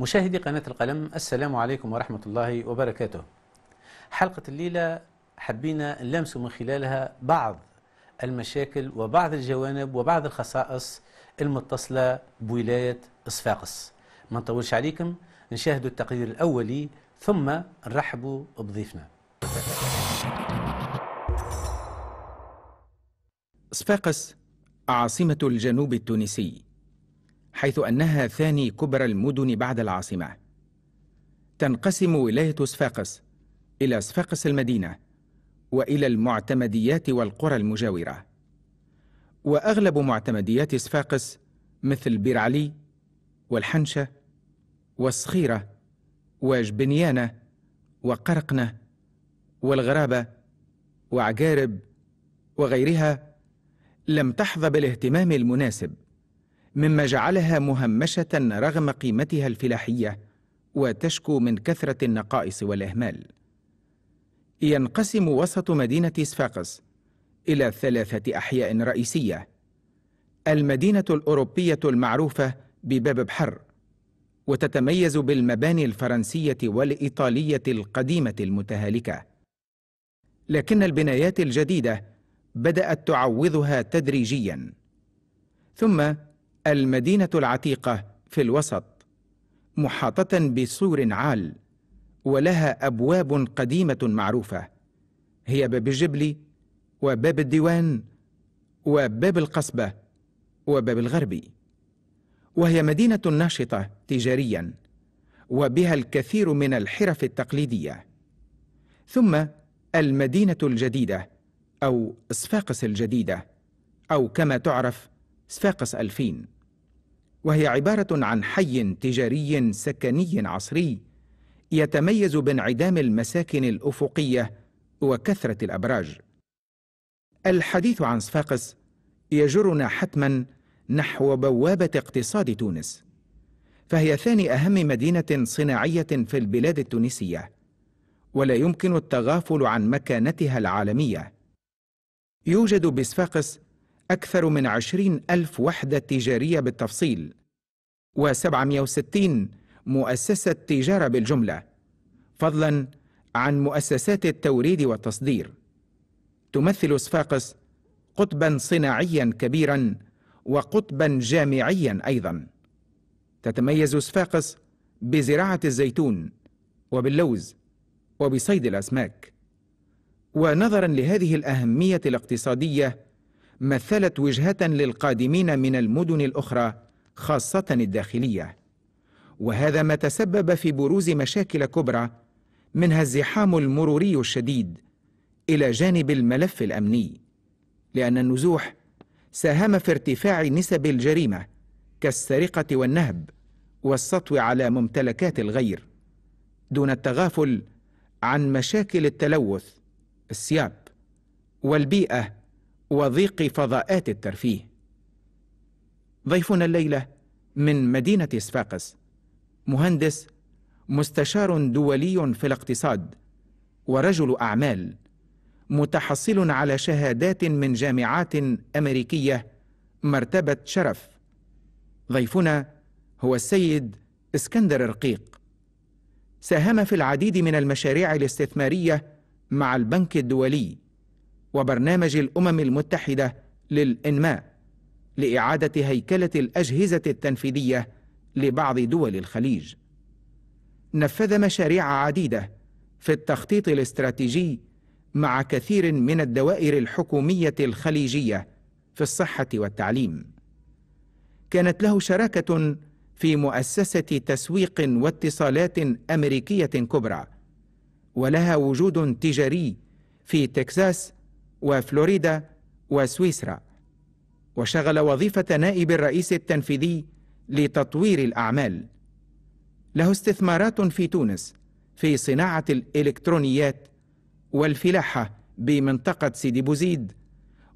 مشاهدي قناة القلم السلام عليكم ورحمة الله وبركاته حلقة الليلة حبينا نلمس من خلالها بعض المشاكل وبعض الجوانب وبعض الخصائص المتصلة بولاية صفاقس ما نطولش عليكم نشاهدوا التقرير الأولي ثم نرحبوا بضيفنا صفاقس عاصمة الجنوب التونسي حيث أنها ثاني كبرى المدن بعد العاصمة تنقسم ولاية صفاقس إلى صفاقس المدينة والى المعتمديات والقرى المجاوره واغلب معتمديات صفاقس مثل بير علي والحنشه والصخيره وجبنيانه وقرقنه والغرابه وعقارب وغيرها لم تحظى بالاهتمام المناسب مما جعلها مهمشه رغم قيمتها الفلاحيه وتشكو من كثره النقائص والاهمال ينقسم وسط مدينة صفاقس إلى ثلاثة أحياء رئيسية المدينة الأوروبية المعروفة بباب بحر وتتميز بالمباني الفرنسية والإيطالية القديمة المتهالكة لكن البنايات الجديدة بدأت تعوضها تدريجيا ثم المدينة العتيقة في الوسط محاطة بسور عال ولها أبواب قديمة معروفة هي باب الجبلي وباب الديوان وباب القصبة وباب الغربي وهي مدينة ناشطة تجاريا وبها الكثير من الحرف التقليدية ثم المدينة الجديدة أو صفاقس الجديدة أو كما تعرف صفاقس ألفين وهي عبارة عن حي تجاري سكني عصري يتميز بانعدام المساكن الأفقية وكثرة الأبراج الحديث عن صفاقس يجرنا حتما نحو بوابة اقتصاد تونس فهي ثاني أهم مدينة صناعية في البلاد التونسية ولا يمكن التغافل عن مكانتها العالمية يوجد بصفاقس أكثر من عشرين ألف وحدة تجارية بالتفصيل وسبعمائة وستين مؤسسة تجارة بالجملة فضلا عن مؤسسات التوريد والتصدير تمثل صفاقس قطبا صناعيا كبيرا وقطبا جامعيا ايضا تتميز صفاقس بزراعه الزيتون وباللوز وبصيد الاسماك ونظرا لهذه الاهميه الاقتصاديه مثلت وجهه للقادمين من المدن الاخرى خاصه الداخليه وهذا ما تسبب في بروز مشاكل كبرى منها الزحام المروري الشديد الى جانب الملف الامني لان النزوح ساهم في ارتفاع نسب الجريمه كالسرقه والنهب والسطو على ممتلكات الغير دون التغافل عن مشاكل التلوث السياب والبيئه وضيق فضاءات الترفيه ضيفنا الليله من مدينه صفاقس مهندس مستشار دولي في الاقتصاد ورجل اعمال متحصل على شهادات من جامعات امريكيه مرتبه شرف ضيفنا هو السيد اسكندر رقيق ساهم في العديد من المشاريع الاستثماريه مع البنك الدولي وبرنامج الامم المتحده للانماء لاعاده هيكله الاجهزه التنفيذيه لبعض دول الخليج نفذ مشاريع عديدة في التخطيط الاستراتيجي مع كثير من الدوائر الحكومية الخليجية في الصحة والتعليم كانت له شراكة في مؤسسة تسويق واتصالات أمريكية كبرى ولها وجود تجاري في تكساس وفلوريدا وسويسرا وشغل وظيفة نائب الرئيس التنفيذي لتطوير الأعمال له استثمارات في تونس في صناعة الإلكترونيات والفلاحة بمنطقة سيدي بوزيد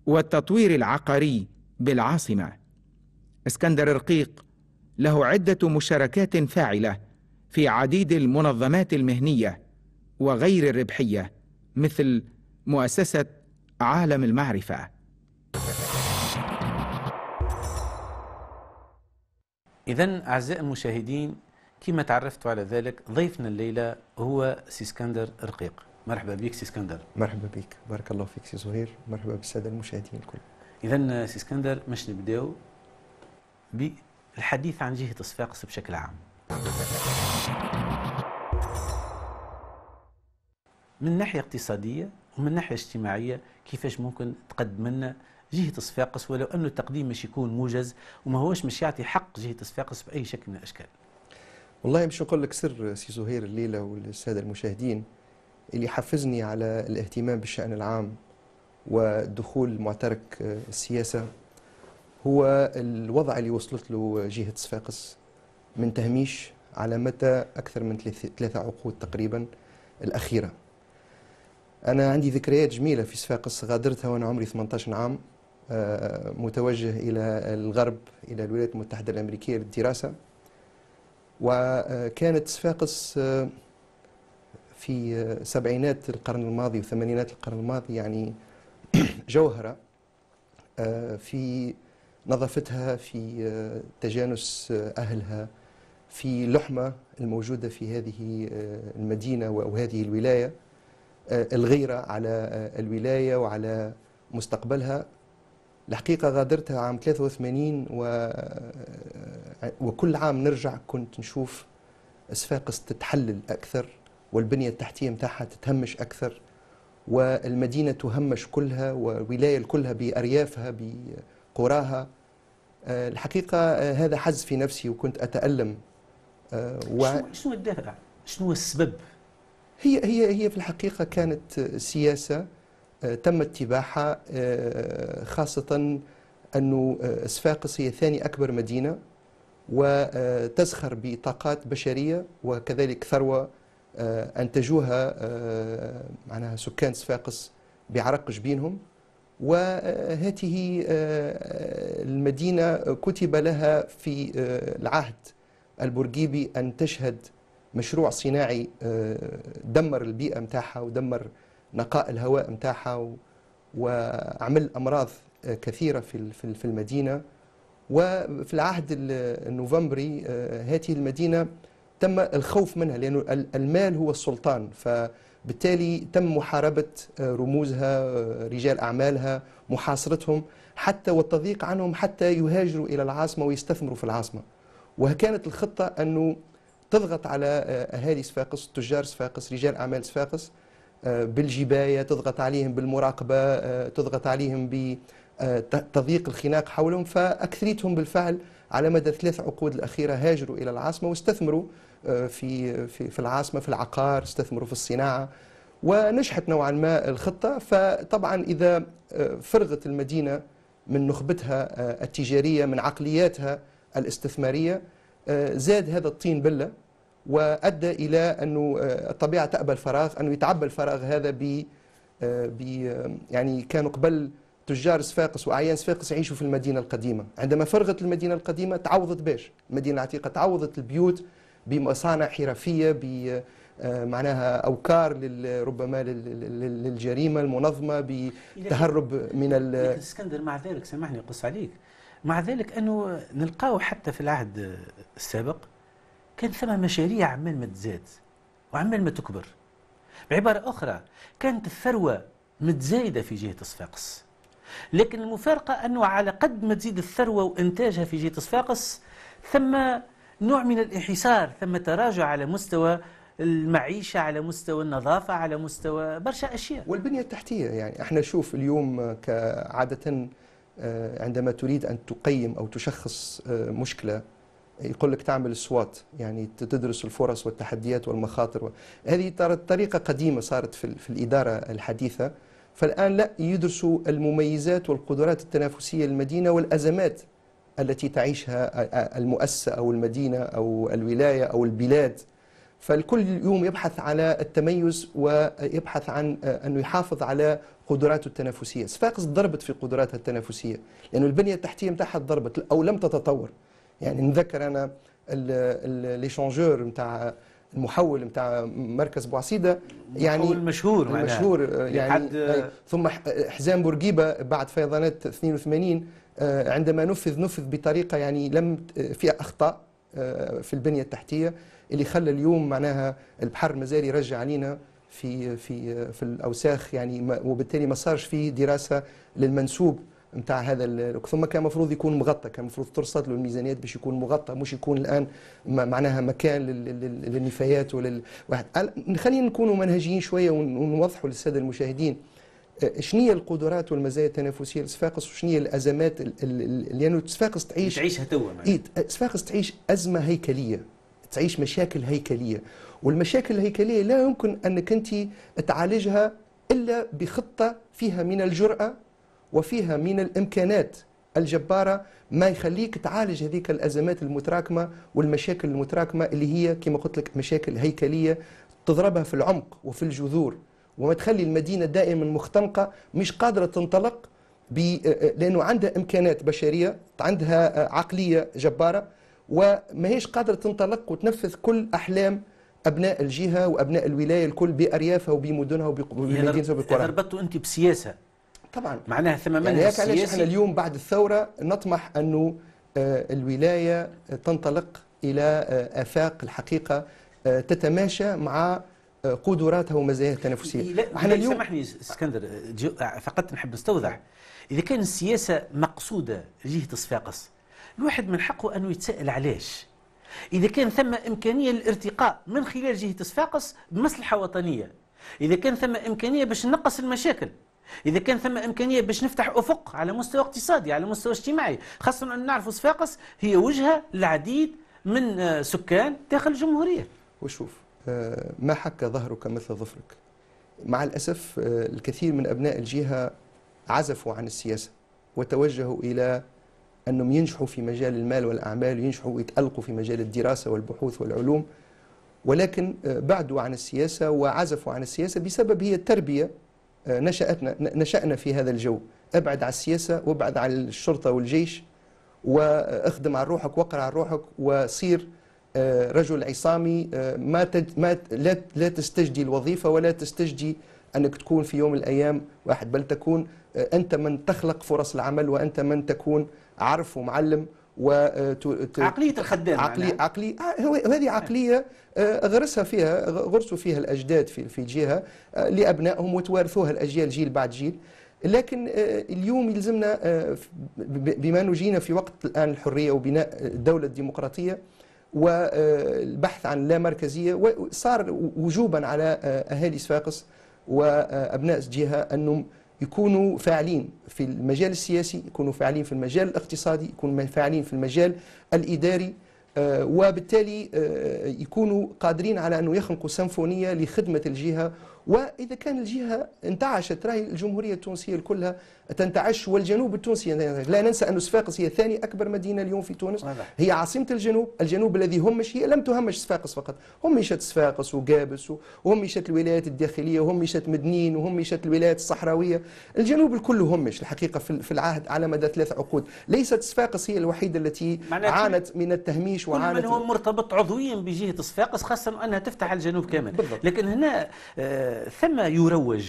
والتطوير العقاري بالعاصمة اسكندر رقيق له عدة مشاركات فاعلة في عديد المنظمات المهنية وغير الربحية مثل مؤسسة عالم المعرفة إذا أعزائي المشاهدين كما تعرفتوا على ذلك ضيفنا الليلة هو سي اسكندر رقيق مرحبا بك سي اسكندر مرحبا بك بارك الله فيك سي زهير مرحبا بالسادة المشاهدين الكل إذا سي اسكندر باش نبداو بالحديث عن جهة صفاقس بشكل عام من ناحية اقتصادية ومن ناحية اجتماعية كيفاش ممكن تقدم لنا جهه صفاقس ولو انه التقديم مش يكون موجز وما هوش مش يعطي حق جهه صفاقس باي شكل من الاشكال والله مش نقول لك سر سي زهير الليله والساده المشاهدين اللي حفزني على الاهتمام بالشان العام ودخول معترك آه، السياسه هو الوضع اللي وصلت له جهه صفاقس من تهميش على متى اكثر من ثلاثه عقود تقريبا الاخيره انا عندي ذكريات جميله في صفاقس غادرتها وانا عمري 18 عام آه، متوجه إلى الغرب إلى الولايات المتحدة الأمريكية للدراسة وكانت صفاقس آه، في آه، سبعينات القرن الماضي وثمانينات القرن الماضي يعني جوهرة في نظافتها في تجانس أهلها في لحمة الموجودة في هذه المدينة وهذه الولاية الغيرة على الولاية وعلى مستقبلها الحقيقة غادرتها عام 83 و... وكل عام نرجع كنت نشوف صفاقس تتحلل أكثر والبنية التحتية متاعها تتهمش أكثر والمدينة تهمش كلها والولاية كلها بأريافها بقراها آه، الحقيقة آه، هذا حز في نفسي وكنت أتألم آه، و... شنو الدافع؟ شنو السبب؟ هي هي هي في الحقيقة كانت سياسة تم اتباعها آه، خاصة أن صفاقس آه، هي ثاني أكبر مدينة وتزخر بطاقات بشرية وكذلك ثروة آه، أنتجوها معناها سكان صفاقس بعرق جبينهم وهذه المدينة كتب لها في العهد البرجيبي أن تشهد مشروع صناعي دمر البيئة متاعها ودمر نقاء الهواء متاعها وعمل أمراض كثيرة في المدينة وفي العهد النوفمبري آه، هذه المدينة تم الخوف منها لأن المال هو السلطان فبالتالي تم محاربة آه، رموزها آه، رجال أعمالها محاصرتهم حتى والتضييق عنهم حتى يهاجروا إلى العاصمة ويستثمروا في العاصمة وكانت الخطة أنه تضغط على أهالي صفاقس تجار صفاقس رجال أعمال صفاقس بالجبايه تضغط عليهم بالمراقبه آه، تضغط عليهم بتضييق آه، الخناق حولهم فاكثريتهم بالفعل على مدى ثلاث عقود الاخيره هاجروا الى العاصمه واستثمروا آه، في في في العاصمه في العقار استثمروا في الصناعه ونجحت نوعا ما الخطه فطبعا اذا فرغت المدينه من نخبتها التجاريه من عقلياتها الاستثماريه زاد هذا الطين بله وادى الى انه آه، الطبيعه تابى الفراغ انه يتعبى الفراغ هذا ب آه، آه، يعني كانوا قبل تجار صفاقس واعيان صفاقس يعيشوا في المدينه القديمه عندما فرغت المدينه القديمه تعوضت باش المدينه العتيقه تعوضت البيوت بمصانع حرفيه ب معناها اوكار ربما للجريمه المنظمه بتهرب من ال اسكندر مع ذلك سامحني قص عليك مع ذلك انه نلقاو حتى في العهد السابق كان ثم مشاريع عمال ما تزاد وعمال ما تكبر بعبارة أخرى كانت الثروة متزايدة في جهة صفاقس لكن المفارقة أنه على قد ما تزيد الثروة وإنتاجها في جهة صفاقس ثم نوع من الانحسار ثم تراجع على مستوى المعيشة على مستوى النظافة على مستوى برشا أشياء والبنية التحتية يعني احنا شوف اليوم كعادة آه، عندما تريد أن تقيم أو تشخص آه، مشكلة يقول لك تعمل سوات يعني تدرس الفرص والتحديات والمخاطر و... هذه طريقة قديمة صارت في, في الإدارة الحديثة فالآن لا يدرسوا المميزات والقدرات التنافسية للمدينة والأزمات التي تعيشها المؤسسة أو المدينة أو الولاية أو البلاد فالكل يوم يبحث على التميز ويبحث عن أنه يحافظ على قدراته التنافسية صفاقس ضربت في قدراتها التنافسية لأن البنية التحتية متاعها ضربت أو لم تتطور يعني نذكر انا ليشونجور نتاع المحول نتاع مركز بوعسيده يعني المحول المشهور المشهور يعني, يعني ثم حزام بورقيبه بعد فيضانات 82 آه، عندما نفذ نفذ بطريقه يعني لم فيها اخطاء آه، في البنيه التحتيه اللي خلى اليوم معناها البحر مازال يرجع علينا في في في الاوساخ يعني وبالتالي ما صارش فيه دراسه للمنسوب نتاع هذا ثم كان المفروض يكون مغطى كان المفروض ترصد له الميزانيات باش يكون مغطى مش يكون الان معناها مكان للنفايات وللواحد خلينا نكونوا منهجيين شويه ونوضحوا للساده المشاهدين أه، شنو القدرات والمزايا التنافسيه لصفاقس وشنو الازمات لانه يعني صفاقس تعيش تعيشها توا صفاقس تعيش ازمه هيكليه تعيش مشاكل هيكليه والمشاكل الهيكليه لا يمكن انك انت تعالجها الا بخطه فيها من الجراه وفيها من الامكانات الجباره ما يخليك تعالج هذيك الازمات المتراكمه والمشاكل المتراكمه اللي هي كما قلت لك مشاكل هيكليه تضربها في العمق وفي الجذور وما تخلي المدينه دائما مختنقه مش قادره تنطلق لانه عندها امكانات بشريه عندها عقليه جباره وماهيش قادره تنطلق وتنفذ كل احلام ابناء الجهه وابناء الولايه الكل باريافها وبمدنها وبقرى وبقراها. ربطته انت بسياسه طبعا معناها ثم ثمنها يعني هيك علاش احنا اليوم بعد الثوره نطمح انه آه، الولايه تنطلق الى آه، افاق الحقيقه آه، تتماشى مع قدراتها ومزاياها التنافسيه إيه، احنا اليوم سامحني اسكندر فقط نحب نستوضح اذا كان السياسه مقصوده جهه صفاقس الواحد من حقه انه يتساءل علاش اذا كان ثم امكانيه للارتقاء من خلال جهه صفاقس بمصلحه وطنيه اذا كان ثم امكانيه باش نقص المشاكل إذا كان ثم إمكانية باش نفتح أفق على مستوى اقتصادي على مستوى اجتماعي خاصة أن نعرف صفاقس هي وجهة للعديد من آه، سكان داخل الجمهورية وشوف آه، ما حك ظهرك مثل ظفرك مع الأسف آه، الكثير من أبناء الجهة عزفوا عن السياسة وتوجهوا إلى أنهم ينجحوا في مجال المال والأعمال وينجحوا ويتألقوا في مجال الدراسة والبحوث والعلوم ولكن بعدوا عن السياسة وعزفوا عن السياسة بسبب هي التربية آه، نشأتنا نشأنا في هذا الجو ابعد على السياسة وابعد على الشرطة والجيش واخدم على روحك وقر على روحك وصير آه، رجل عصامي آه، ما, تج... ما لا... لا تستجدي الوظيفة ولا تستجدي أنك تكون في يوم من الأيام واحد بل تكون أنت من تخلق فرص العمل وأنت من تكون عارف ومعلم و آه، عقليه الخدام عقلي يعني. عقلي آه، هذه عقليه آه، غرسها فيها غرسوا فيها الاجداد في في جهه لابنائهم وتوارثوها الاجيال جيل بعد جيل لكن اليوم يلزمنا بما نجينا في وقت الان الحريه وبناء الدوله الديمقراطيه والبحث عن اللامركزيه صار وصار وجوبا على اهالي صفاقس وابناء جهه انهم يكونوا فاعلين في المجال السياسي يكونوا فاعلين في المجال الاقتصادي يكونوا فاعلين في المجال الإداري آه، وبالتالي آه، يكونوا قادرين على أن يخلقوا سمفونية لخدمة الجهة وإذا كان الجهة انتعشت راهي الجمهورية التونسية كلها تنتعش والجنوب التونسي يعني لا ننسى أن صفاقس هي ثاني أكبر مدينة اليوم في تونس هي عاصمة الجنوب الجنوب الذي همش هي لم تهمش صفاقس فقط همشت صفاقس وقابس وهمشت الولايات الداخلية وهمشت مدنين وهمشت الولايات الصحراوية الجنوب الكل همش الحقيقة في العهد على مدى ثلاث عقود ليست صفاقس هي الوحيدة التي عانت من التهميش وعانت كل من هو مرتبط عضويا بجهة صفاقس خاصة أنها تفتح الجنوب كامل بالضبط. لكن هنا آه، ثم يروج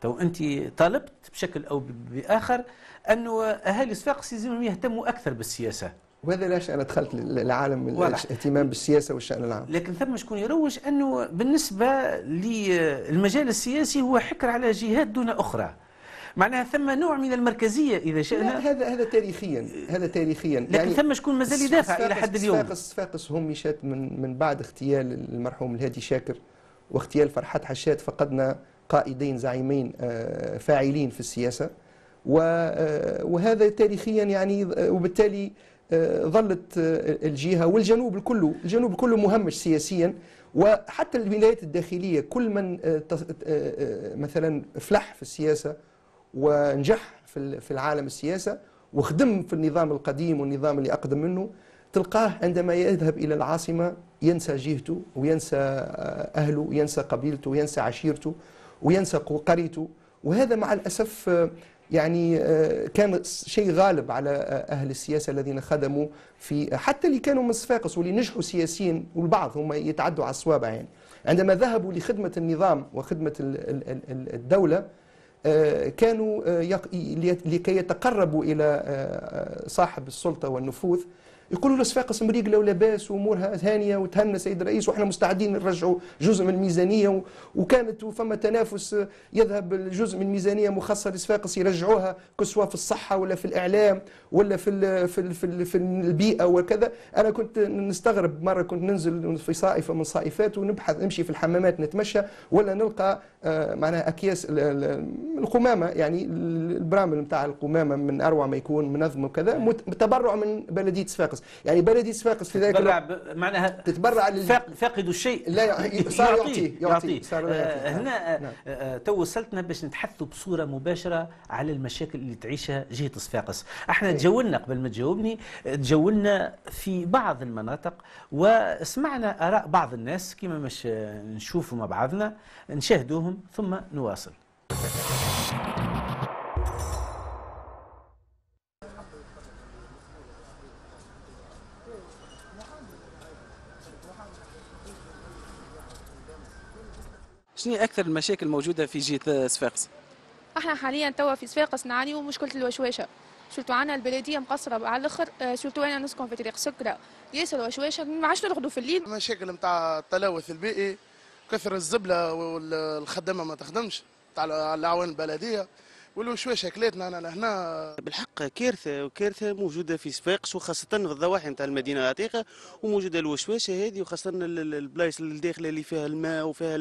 تو انت طالبت بشكل او باخر انه اهالي صفاقس يلزمهم يهتموا اكثر بالسياسه وهذا علاش انا دخلت للعالم الاهتمام بالسياسه والشان العام لكن ثم شكون يروج انه بالنسبه للمجال السياسي هو حكر على جهات دون اخرى معناها ثم نوع من المركزيه اذا شئنا هذا هذا تاريخيا هذا تاريخيا لكن يعني ثم شكون مازال يدافع الى حد اليوم صفاقس صفاقس هم مشات من من بعد اغتيال المرحوم الهادي شاكر واغتيال فرحات حشات فقدنا قائدين زعيمين آه، فاعلين في السياسة آه، وهذا تاريخيا يعني آه، وبالتالي ظلت الجهة والجنوب الكل الجنوب كله مهمش سياسيا وحتى الولايات الداخلية كل من مثلا فلح في السياسة ونجح في العالم السياسة وخدم في النظام القديم والنظام اللي أقدم منه تلقاه عندما يذهب إلى العاصمة ينسى جهته وينسى أهله وينسى قبيلته وينسى عشيرته وينسق قريته وهذا مع الأسف آه، يعني آه، كان شيء غالب على آه، أهل السياسة الذين خدموا في حتى اللي كانوا من صفاقس واللي نجحوا سياسيين والبعض هم يتعدوا على الصوابع يعني عندما ذهبوا لخدمة النظام وخدمة الدولة كانوا لكي يتقربوا إلى صاحب السلطة والنفوذ يقولوا له صفاقس مريقله ولاباس وامورها هانيه وتهنى سيد الرئيس واحنا مستعدين نرجعوا جزء من الميزانيه وكانت فما تنافس يذهب الجزء من الميزانيه مخصص لصفاقس يرجعوها كسوا في الصحه ولا في الاعلام ولا في الـ في الـ في, الـ في البيئه وكذا انا كنت نستغرب مره كنت ننزل في صائفه من صائفات ونبحث نمشي في الحمامات نتمشى ولا نلقى آه، معناها اكياس القمامه يعني البرامل نتاع القمامه من اروع ما يكون منظم وكذا نعم. تبرع من بلديه صفاقس يعني بلديه صفاقس في ذلك تتبرع معناها تتبرع فاقد الشيء لا صار يعطيه يعطيه آه، نعم. هنا آه، نعم. تو وصلتنا باش نتحدثوا بصوره مباشره على المشاكل اللي تعيشها جهه صفاقس احنا تجولنا قبل ما تجاوبني تجولنا في بعض المناطق وسمعنا اراء بعض الناس كما مش نشوفوا مع بعضنا نشاهدوهم ثم نواصل شنو اكثر المشاكل الموجوده في جهه صفاقس؟ احنا حاليا توا في صفاقس نعاني مشكله الوشواشه شلتو عنا البلديه مقصره على الاخر شلتو آه، انا نسكن في طريق سكره ياسر وشواش ما عادش نرقدوا في الليل مشاكل نتاع التلوث البيئي كثر الزبله والخدمه ما تخدمش تاع الاعوان البلديه ولو شوي شكلتنا انا لهنا بالحق كارثه وكارثه موجوده في صفاقس وخاصه في الضواحي نتاع المدينه العتيقه وموجوده الوشواشه هذه وخاصه البلايص الداخله اللي فيها الماء وفيها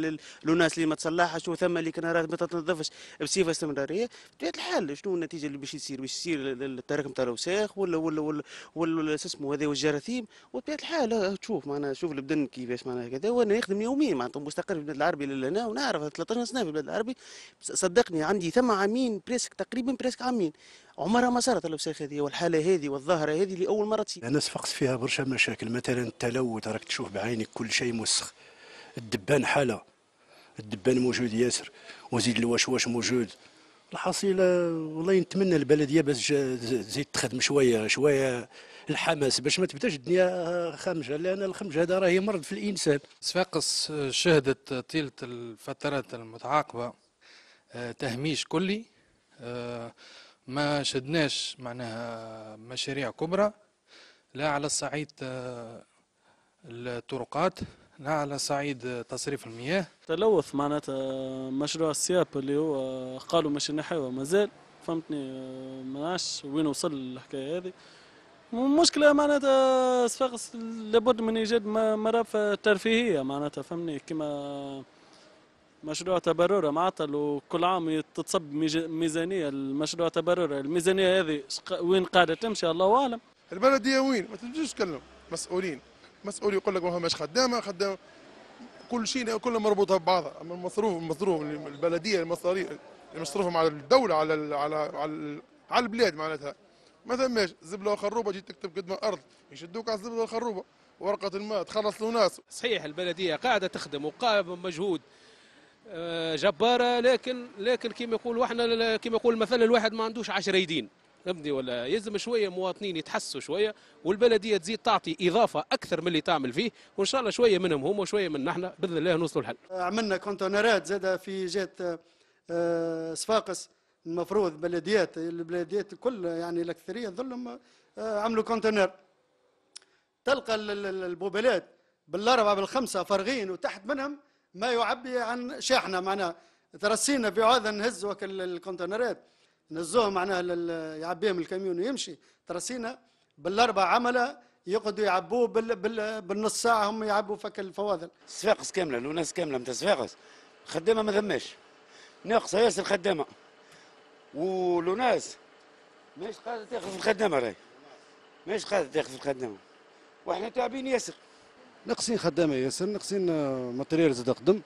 الناس اللي ما تصلحش وثم اللي كنارات ما تتنظفش بصفه استمراريه بطبيعه الحال شنو النتيجه اللي باش تصير باش تصير التراكم تاع الاوساخ ولا ولا ولا ولا اسمه هذا والجراثيم وبطبيعه الحال آه، تشوف معنا شوف البدن كيفاش معناها كذا وانا نخدم يوميا معناتها مستقر في البلاد العربي لهنا ونعرف 13 سنه في البلاد العربي صدقني عندي ثم عامين بريسك تقريبا بريسك عامين عمرها ما صارت الاوساخ هذه والحاله هذه والظاهره هذه لاول مره تصير انا صفقت فيها برشا مشاكل مثلا التلوث راك تشوف بعينك كل شيء مسخ الدبان حاله الدبان موجود ياسر وزيد الوشواش موجود الحصيله والله نتمنى البلديه باش تزيد تخدم شويه شويه الحماس باش ما تبداش الدنيا خامجه لان الخمج هذا راهي مرض في الانسان. صفاقس شهدت طيله الفترات المتعاقبه آه، تهميش كلي آه، ما شدناش معناها مشاريع كبرى لا على الصعيد آه، الطرقات لا على صعيد آه، تصريف المياه تلوث معناتها مشروع السياب اللي هو قالوا مش نحيوه مازال فهمتني ما وين وصل الحكايه هذه المشكله معناتها صفاقس لابد من ايجاد مرافق ترفيهيه معناتها فهمني كما مشروع تبرر معطل وكل عام تتصب ميزانيه المشروع تبرر الميزانيه هذه وين قاعده تمشي الله اعلم البلديه وين ما تجيش تكلم مسؤولين مسؤول يقول لك ما فماش خدامه خدامه كل شيء كله مربوطه ببعضها اما المصروف المصروف البلديه المصاريف المصروفهم على الدوله على على على, على البلاد معناتها ما ثماش زبله وخروبه جيت تكتب قدام الارض يشدوك على الزبله والخروبه ورقه الماء تخلص له ناس صحيح البلديه قاعده تخدم وقاعده مجهود آه، جباره لكن لكن كيما يقولوا احنا كيما يقول مثلا الواحد ما عندوش 10 يدين فهمتني ولا يلزم شويه مواطنين يتحسوا شويه والبلديه تزيد تعطي اضافه اكثر من اللي تعمل فيه وان شاء الله شويه منهم هم وشويه من احنا باذن الله نوصلوا الحل. آه، عملنا كونتينرات زاد في جهه آه، صفاقس المفروض بلديات البلديات الكل يعني الاكثريه ظلهم عملوا كونتينر تلقى البوبلات بالاربعه بالخمسه فارغين وتحت منهم ما يعبي عن شاحنه معناها ترسينا في هذا نهز وكل الكونتينرات نهزوهم معناها يعبيهم الكاميون ويمشي ترسينا بالاربع عمله يقعدوا يعبوه بال... بال... بالنص ساعه هم يعبوا فك الفواضل صفاقس كامله الناس كامله متاع صفاقس خدامه ما ثماش ناقصه ياسر خدامه ولوناس ماهيش قادره تاخذ في الخدامه راهي ماهيش قادره تاخذ في الخدامه واحنا تعبين ياسر ناقصين خدامه ياسر ناقصين آه، ماتريال زاد قدم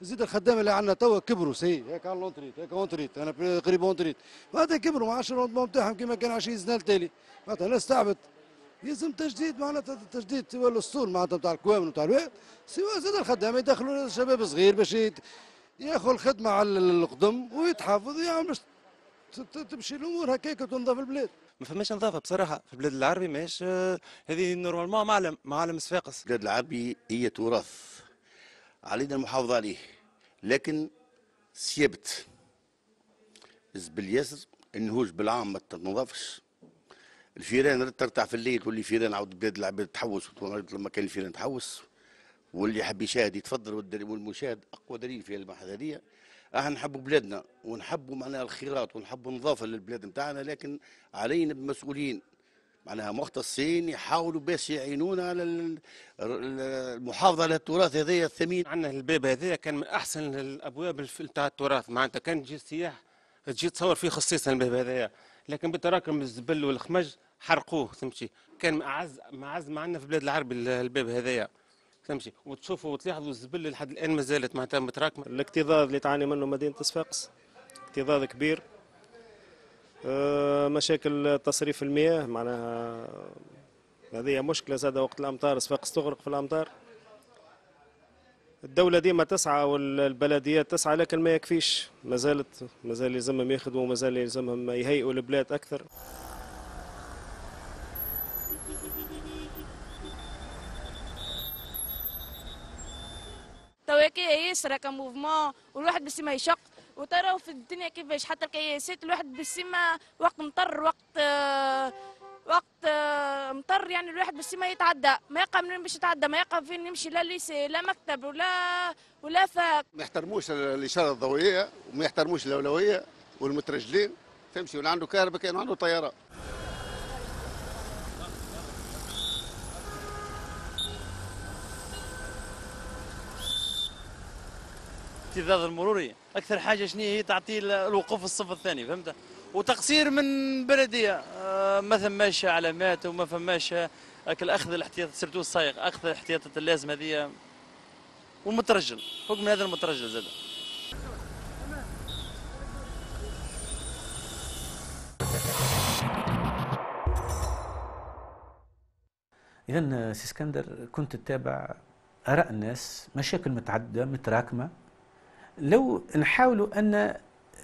زيد الخدامه اللي عندنا توا كبروا سي هيك على لونتريت هيك اونتريت انا قريب اونتريت معناتها كبروا ما عادش الروندمون تاعهم كما كان 20 سنه التالي معناتها الناس تعبت يلزم تجديد معناتها تجديد سواء الاسطول معناتها نتاع الكوامن نتاع الواد سواء زاد الخدامه يدخلوا الشباب صغير باش ياخذ الخدمه على القدم ويتحفظ ويعمل يعني باش تمشي الامور هكاك وتنظف البلاد ما فماش نظافه بصراحه في البلاد العربي ماهيش آه، هذه نورمالمون معلم معلم صفاقس البلاد العربي هي تراث علينا المحافظه عليه لكن سيبت الزبل ياسر النهوج بالعام ما تنظفش الفيران ترتع في الليل واللي فيران عاود بلاد العباد تحوس لما كان الفيران تحوس واللي يحب يشاهد يتفضل والمشاهد اقوى دليل في المحاضريه احنا نحبوا بلادنا ونحبوا معناها الخيرات ونحبوا النظافه للبلاد نتاعنا لكن علينا بمسؤولين معناها مختصين يحاولوا باش يعينونا على المحافظه على التراث هذايا الثمين عندنا الباب هذايا كان من احسن الابواب نتاع التراث معناتها كان تجي السياح تجي تصور فيه خصيصا الباب هذايا لكن بتراكم الزبل والخمج حرقوه تمشي كان معز معز معنا في البلاد العربي الباب هذايا تمشي وتشوفوا وتلاحظوا الزبل لحد الان ما زالت معناتها متراكمه الاكتظاظ اللي تعاني منه مدينه صفاقس اكتظاظ كبير أه، مشاكل تصريف المياه معناها هذه مشكله زاد وقت الامطار صفاقس تغرق في الامطار الدولة ديما تسعى والبلديات تسعى لكن ما يكفيش ما زالت ما زال يلزمهم يخدموا مازال يلزمهم يهيئوا البلاد أكثر كي يسرى موفمون والواحد بس ما يشق وتراو في الدنيا كيفاش حتى القياسات الواحد بس ما وقت مطر وقت وقت مطر يعني الواحد بس ما يتعدى ما يقى منين باش يتعدى ما يقى فين يمشي لا ليسي لا مكتب ولا ولا فاك ما يحترموش الاشاره الضوئيه وما يحترموش الاولويه والمترجلين تمشي ولا عنده كهرباء كان عنده طياره الاكتظاظ المروري اكثر حاجه شنو هي تعطي الوقوف الصف الثاني فهمت وتقصير من بلديه آه، ما ثماش علامات وما فماش آه، اخذ الاحتياط سيرتو السائق اخذ الاحتياطات اللازمه هذه آه، والمترجل فوق من هذا المترجل زاد اذا سي اسكندر كنت تتابع اراء الناس مشاكل متعدده متراكمه لو نحاولوا أن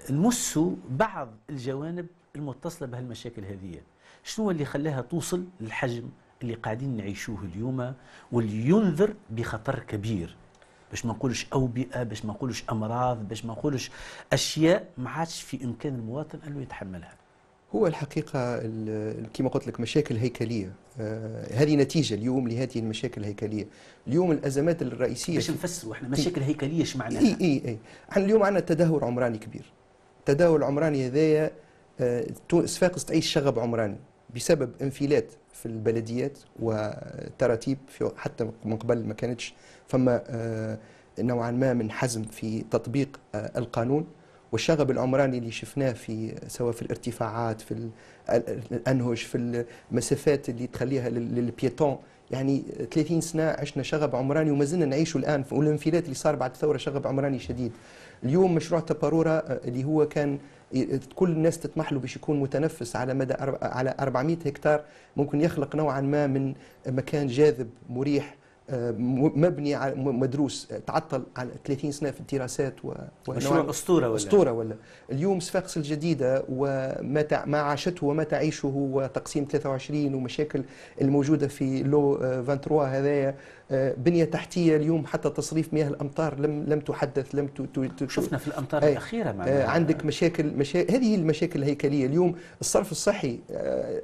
نمسوا بعض الجوانب المتصلة بهالمشاكل هذه شنو اللي خلاها توصل للحجم اللي قاعدين نعيشوه اليوم واللي ينذر بخطر كبير باش ما نقولش أوبئة باش ما نقولش أمراض باش ما نقولش أشياء ما عادش في إمكان المواطن أنه يتحملها هو الحقيقة كما قلت لك مشاكل هيكلية آه، هذه نتيجة اليوم لهذه المشاكل الهيكلية اليوم الأزمات الرئيسية باش نفسروا احنا مشاكل هيكلية ايش معناها؟ اي اي اي احنا اليوم عندنا تدهور عمراني كبير التدهور العمراني هذايا صفاقس آه، تعيش شغب عمراني بسبب انفلات في البلديات وتراتيب حتى من قبل ما كانتش فما آه، نوعا ما من حزم في تطبيق القانون والشغب العمراني اللي شفناه في سواء في الارتفاعات في الانهج في المسافات اللي تخليها للبيتون يعني 30 سنه عشنا شغب عمراني وما زلنا نعيشه الان والانفلات اللي صار بعد الثوره شغب عمراني شديد اليوم مشروع تباروره آه، اللي هو كان كل الناس تطمح له باش يكون متنفس على مدى على 400 هكتار ممكن يخلق نوعا ما من مكان جاذب مريح آه، مبني على مدروس آه، تعطل على 30 سنه في الدراسات و مشروع اسطوره ولا اسطوره ولا اليوم صفاقس الجديده وما ما عاشته وما تعيشه وتقسيم 23 ومشاكل الموجوده في لو 23 آه، هذايا آه، بنيه تحتيه اليوم حتى تصريف مياه الامطار لم لم تحدث لم ت... شفنا في الامطار الاخيره معنا. آه، عندك مشاكل, مشاكل هذه المشاكل الهيكليه اليوم الصرف الصحي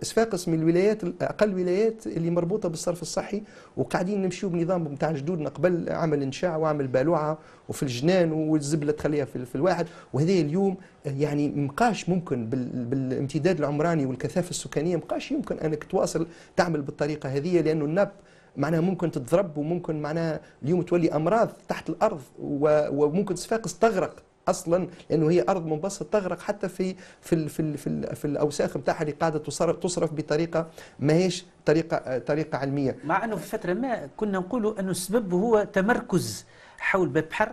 صفاقس آه، من الولايات اقل ولايات اللي مربوطه بالصرف الصحي وقاعدين نمشيو بنظام نتاع جدودنا قبل عمل انشاء وعمل بالوعه وفي الجنان والزبله تخليها في, في الواحد وهذه اليوم يعني مقاش ممكن بالامتداد العمراني والكثافه السكانيه مقاش يمكن انك تواصل تعمل بالطريقه هذه لانه النب معناها ممكن تضرب وممكن معناها اليوم تولي امراض تحت الارض وممكن صفاقس تغرق اصلا لانه هي ارض منبسطه تغرق حتى في في في في, في الاوساخ نتاعها اللي قاعده تصرف تصرف بطريقه ماهيش طريقه طريقه علميه مع انه في فتره ما كنا نقولوا انه السبب هو تمركز حول بحر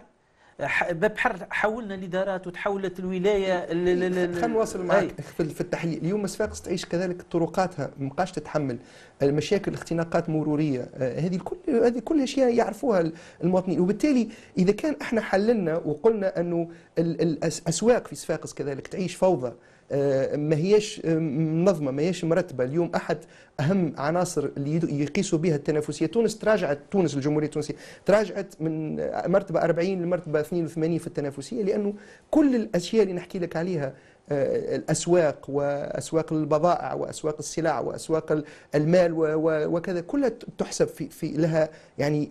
بحر حولنا الادارات وتحولت الولايه إيه، إيه، خلينا نواصل معك في التحليل اليوم صفاقس تعيش كذلك طرقاتها ما بقاش تتحمل المشاكل اختناقات مروريه آه، هذه كل هذه كل اشياء يعرفوها المواطنين وبالتالي اذا كان احنا حللنا وقلنا انه الاسواق في صفاقس كذلك تعيش فوضى آه، ما هيش آه، منظمه ما هيش مرتبه اليوم احد اهم عناصر اللي يقيسوا بها التنافسيه تونس تراجعت تونس الجمهوريه التونسيه تراجعت من مرتبه 40 لمرتبه 82 في التنافسيه لانه كل الاشياء اللي نحكي لك عليها آه، الاسواق واسواق البضائع واسواق السلع واسواق المال وكذا كلها تحسب في, في لها يعني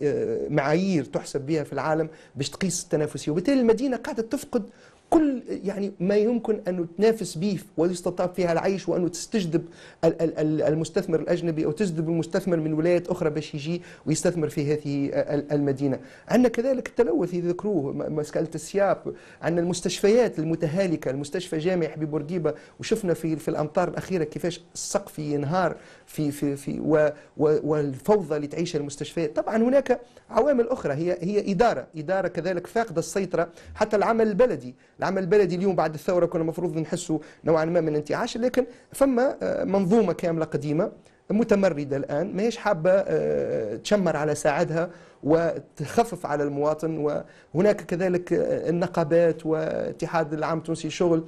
معايير تحسب بها في العالم باش تقيس التنافسيه وبالتالي المدينه قاعده تفقد كل يعني ما يمكن أن تنافس به ويستطاب فيها العيش وأن تستجذب المستثمر الأجنبي أو تجذب المستثمر من ولايات أخرى باش يجي ويستثمر في هذه المدينة عندنا كذلك التلوث يذكروه مسألة السياب عندنا المستشفيات المتهالكة المستشفى جامعي حبيب بورقيبة وشفنا في, في الأمطار الأخيرة كيفاش السقف ينهار في في في و و والفوضى اللي تعيشها المستشفيات طبعا هناك عوامل اخرى هي هي اداره اداره كذلك فاقده السيطره حتى العمل البلدي العمل البلدي اليوم بعد الثوره كنا المفروض نحسوا نوعا ما من انتعاش لكن فما آه، منظومه كامله قديمه متمردة الآن ما هيش حابة آه، تشمر على ساعدها وتخفف على المواطن وهناك كذلك آه، النقابات واتحاد العام التونسي شغل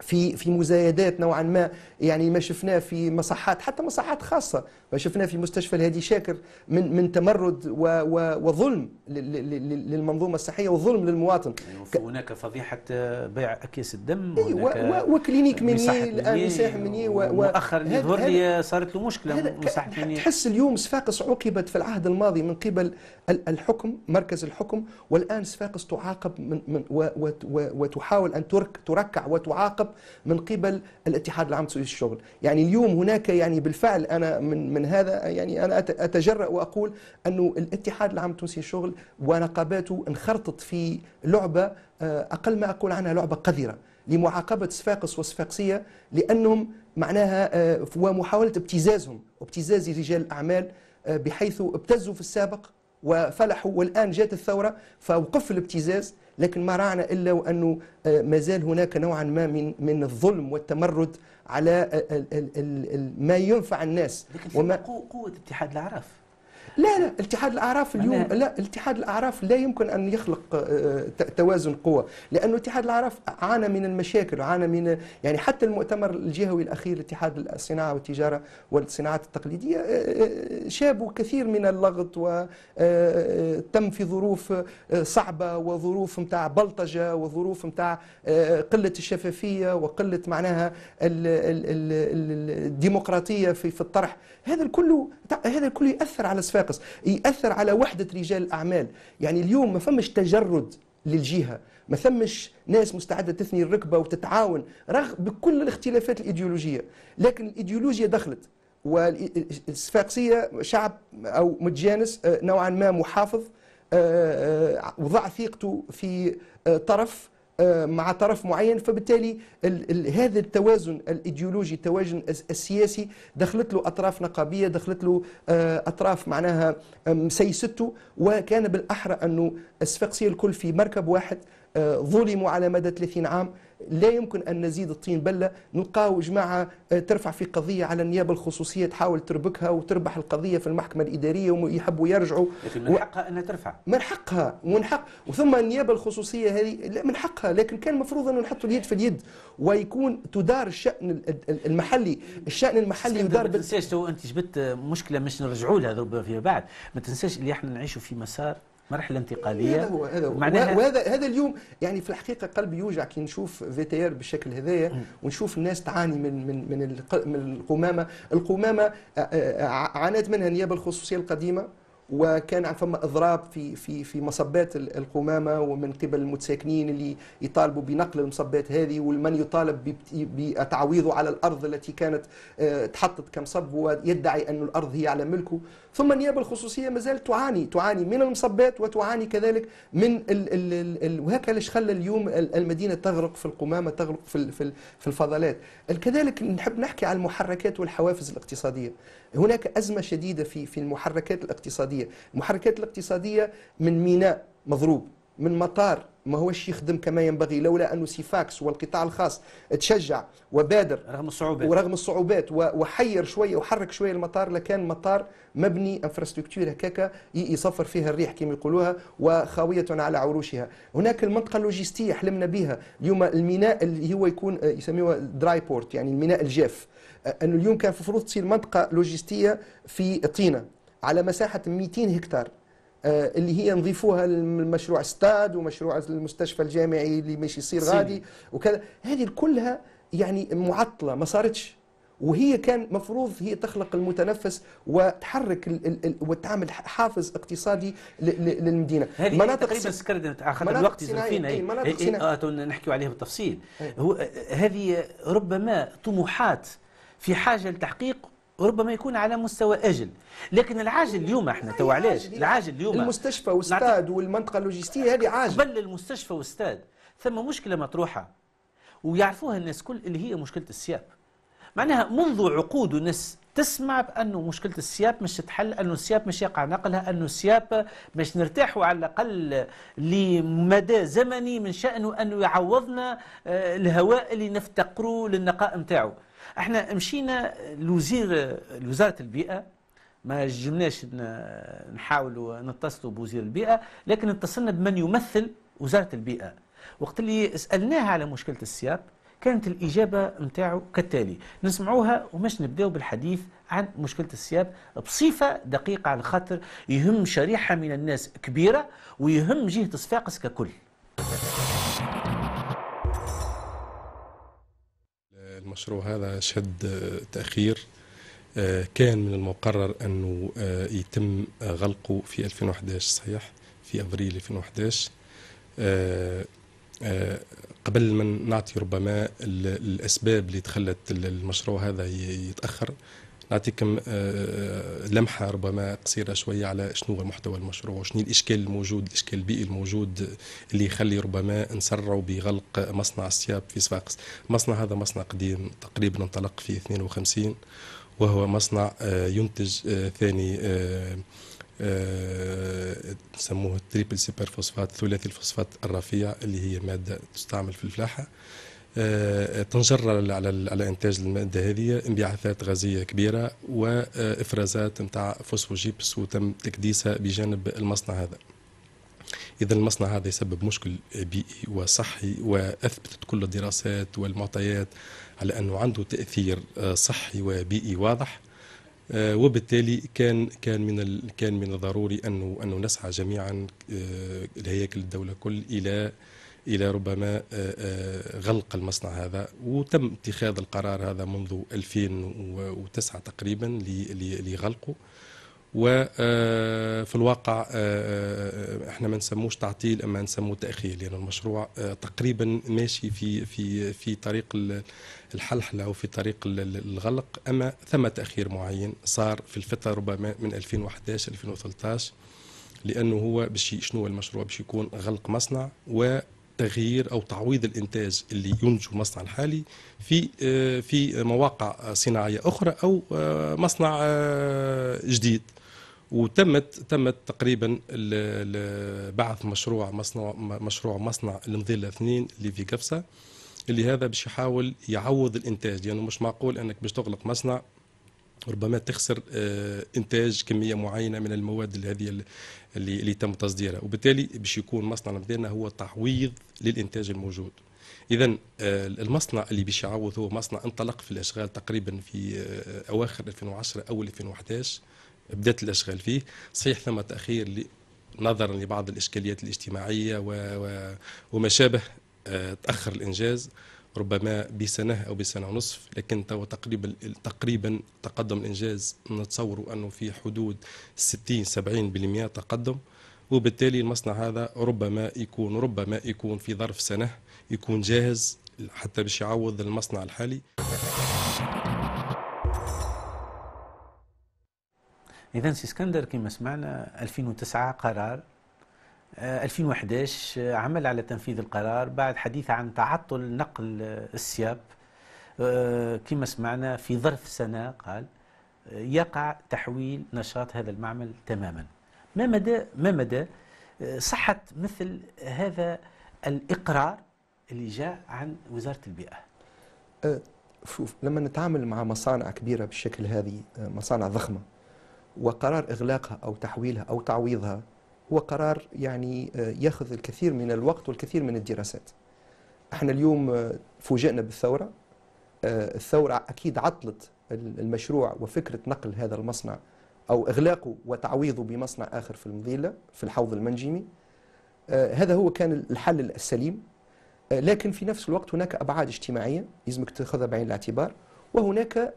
في في مزايدات نوعا ما يعني ما شفناه في مصحات حتى مصحات خاصه فشفنا في مستشفى الهادي شاكر من من تمرد و و وظلم للمنظومه الصحيه وظلم للمواطن يعني هناك فضيحه بيع اكياس الدم أيوة وكلينيك مني الان مساحة مني ومؤخرا يظهر لي صارت له مشكله مساحه مني تحس اليوم صفاقس عوقبت في العهد الماضي من قبل الحكم مركز الحكم والان صفاقس تعاقب من, من وتحاول ان ترك تركع وتعاقب من قبل الاتحاد العام السويسري للشغل يعني اليوم هناك يعني بالفعل انا من من هذا يعني أنا أتجرأ وأقول أنه الاتحاد العام التونسي للشغل ونقاباته انخرطت في لعبة آه، أقل ما أقول عنها لعبة قذرة لمعاقبة صفاقس والصفاقسية لأنهم معناها آه، ومحاولة ابتزازهم ابتزاز رجال الأعمال آه، بحيث ابتزوا في السابق وفلحوا والآن جات الثورة فوقف الابتزاز لكن ما رعنا إلا وأنه آه، مازال هناك نوعا ما من من الظلم والتمرد على آه، ما ينفع الناس لكن وما قوة اتحاد الأعراف لا لا اتحاد الاعراف اليوم لا اتحاد الاعراف لا يمكن ان يخلق آه، توازن قوى لانه اتحاد الاعراف عانى من المشاكل عانى من يعني حتى المؤتمر الجهوي الاخير لاتحاد الصناعه والتجاره والصناعات التقليديه آه، آه، شابوا كثير من اللغط وتم في ظروف صعبه وظروف نتاع بلطجه وظروف نتاع قله الشفافيه وقله معناها الديمقراطيه في الطرح هذا الكل هذا الكل ياثر على السفر فاقس يأثر على وحدة رجال الأعمال يعني اليوم ما فمش تجرد للجهة ما ثمش ناس مستعدة تثني الركبة وتتعاون رغم بكل الاختلافات الإيديولوجية لكن الإيديولوجيا دخلت والصفاقسية شعب أو متجانس آه، نوعا ما محافظ آه، آه، وضع ثقته في طرف آه، مع طرف معين فبالتالي هذا التوازن الايديولوجي التوازن السياسي دخلت له اطراف نقابيه دخلت له آه، اطراف معناها مسيسته آه، وكان بالاحرى انه الصفاقسيه الكل في مركب واحد ظلموا على مدى 30 عام لا يمكن أن نزيد الطين بلة نلقاو جماعة ترفع في قضية على النيابة الخصوصية تحاول تربكها وتربح القضية في المحكمة الإدارية ويحبوا يرجعوا لكن من حقها أنها ترفع من حقها ومن حق وثم النيابة الخصوصية هذه لا من حقها لكن كان المفروض أن نحطوا اليد في اليد ويكون تدار الشأن المحلي الشأن المحلي يدار ما تنساش تو أنت جبت مشكلة مش نرجعوا لها ربما فيما بعد ما تنساش اللي احنا نعيشوا في مسار مرحله انتقاليه هذا هو هذا هو وهذا هذا اليوم يعني في الحقيقه قلبي يوجع كي نشوف في تي ار بالشكل هذايا ونشوف الناس تعاني من من من القمامه القمامه عانت منها النيابه الخصوصيه القديمه وكان فما اضراب في في في مصبات القمامه ومن قبل المتساكنين اللي يطالبوا بنقل المصبات هذه ومن يطالب بتعويضه على الارض التي كانت آه، تحطت كمصب ويدعي ان الارض هي على ملكه ثم النيابه الخصوصيه ما زالت تعاني تعاني من المصبات وتعاني كذلك من ال ال ال ال وهكذا خلى اليوم المدينه تغرق في القمامه تغرق في في الفضلات كذلك نحب نحكي على المحركات والحوافز الاقتصاديه هناك أزمة شديدة في في المحركات الاقتصادية المحركات الاقتصادية من ميناء مضروب من مطار ما هوش يخدم كما ينبغي لولا أن سيفاكس والقطاع الخاص تشجع وبادر رغم الصعوبات ورغم الصعوبات وحير شوية وحرك شوية المطار لكان مطار مبني انفراستركتور هكاكا يصفر فيها الريح كما يقولوها وخاوية على عروشها هناك المنطقة اللوجستية حلمنا بها اليوم الميناء اللي هو يكون يسميوه دراي بورت يعني الميناء الجاف آه، أنه اليوم كان المفروض تصير منطقة لوجستية في طينة على مساحة 200 هكتار آه، اللي هي نضيفوها لمشروع ستاد ومشروع المستشفى الجامعي اللي ماشي يصير غادي وكذا هذه كلها يعني معطله ما صارتش وهي كان مفروض هي تخلق المتنفس وتحرك الـ الـ الـ وتعمل حافز اقتصادي للمدينه هذه مناطق تقريبا سكرت خاطر الوقت فينا إيه، إيه، إيه، آه، نحكي عليها بالتفصيل هو آه، هذه ربما طموحات في حاجه لتحقيق ربما يكون على مستوى اجل لكن العاجل اليوم احنا تو علاش العاجل اليوم المستشفى والستاد والمنطقه اللوجستيه هذه عاجل قبل المستشفى والستاد ثم مشكله مطروحه ويعرفوها الناس كل اللي هي مشكله السياب معناها منذ عقود الناس تسمع بانه مشكله السياب مش تتحل انه السياب مش يقع نقلها انه السياب مش نرتاحوا على الاقل لمدى زمني من شانه انه يعوضنا آه، الهواء اللي نفتقره للنقاء نتاعو احنا مشينا لوزير لوزاره البيئه ما جمناش نحاولوا نتصلوا بوزير البيئه لكن اتصلنا بمن يمثل وزاره البيئه وقت اللي سالناها على مشكله السياط كانت الإجابة نتاعو كالتالي نسمعوها وماش نبداو بالحديث عن مشكلة السياب بصفة دقيقة على خاطر يهم شريحة من الناس كبيرة ويهم جهة صفاقس ككل المشروع هذا شد آه، تأخير آه، كان من المقرر أنه آه، يتم غلقه في 2011 صحيح في أبريل 2011 قبل ما نعطي ربما الأسباب اللي تخلت المشروع هذا يتأخر نعطيكم آه، آه، لمحه ربما قصيره شويه على شنو هو محتوى المشروع وشنو الاشكال الموجود الاشكال البيئي الموجود اللي يخلي ربما نسرعوا بغلق مصنع السياب في صفاقس المصنع هذا مصنع قديم تقريبا انطلق في 52 وهو مصنع آه، ينتج ثاني يسموه التريبل سوبر فوسفات ثلاثي الفوسفات الرفيع اللي هي ماده تستعمل في الفلاحه آه، تنجر على على انتاج الماده هذه انبعاثات غازيه كبيره وافرازات نتاع فوسفوجيبس وتم تكديسها بجانب المصنع هذا اذا المصنع هذا يسبب مشكل بيئي وصحي واثبتت كل الدراسات والمعطيات على انه عنده تاثير آه، صحي وبيئي واضح آه، وبالتالي كان كان من كان من الضروري انه انه نسعى جميعا الهياكل الدوله كل الى الى ربما آه، آه، غلق المصنع هذا وتم اتخاذ القرار هذا منذ 2009 تقريبا لغلقه وفي آه، الواقع احنا ما نسموش تعطيل اما نسموه تاخير لان يعني المشروع تقريبا ماشي في في في طريق الحلحله او في طريق الغلق اما ثم تاخير معين صار في الفتره ربما من 2011 2013 لانه هو باش شنو هو المشروع باش يكون غلق مصنع و تغيير او تعويض الانتاج اللي ينتج المصنع الحالي في آه، في مواقع صناعيه اخرى او آه، مصنع آه، جديد وتمت تمت تقريبا بعث مشروع مصنع مشروع مصنع المظله اثنين اللي في قفصه اللي هذا باش يحاول يعوض الانتاج لانه يعني مش معقول انك باش تغلق مصنع ربما تخسر انتاج كميه معينه من المواد هذه اللي اللي تم تصديرها وبالتالي باش يكون مصنع متاعنا هو تعويض للانتاج الموجود اذا آه، المصنع اللي باش يعوض هو مصنع انطلق في الاشغال تقريبا في آه، اواخر 2010 اول 2011 بدات الاشغال فيه صحيح ثم تاخير نظرا لبعض الاشكاليات الاجتماعيه و... و... وما شابه آه، تاخر الانجاز ربما بسنة أو بسنة ونصف لكن تقريبا تقريبا تقدم الإنجاز نتصور أنه في حدود 60 70% تقدم وبالتالي المصنع هذا ربما يكون ربما يكون في ظرف سنة يكون جاهز حتى باش يعوض المصنع الحالي إذا سي اسكندر كما سمعنا 2009 قرار 2011 آه، آه، عمل على تنفيذ القرار بعد حديث عن تعطل نقل السياب آه، كما سمعنا في ظرف سنة قال يقع تحويل نشاط هذا المعمل تماما ما مدى ما مدى صحة مثل هذا الإقرار اللي جاء عن وزارة البيئة شوف لما نتعامل مع مصانع كبيرة بالشكل هذه مصانع ضخمة وقرار إغلاقها أو تحويلها أو تعويضها هو قرار يعني آه، ياخذ الكثير من الوقت والكثير من الدراسات احنا اليوم آه، فوجئنا بالثورة آه، الثورة أكيد عطلت المشروع وفكرة نقل هذا المصنع أو إغلاقه وتعويضه بمصنع آخر في المضيلة في الحوض المنجمي هذا هو كان الحل السليم لكن في نفس الوقت هناك أبعاد اجتماعية يلزمك تاخذها بعين الاعتبار وهناك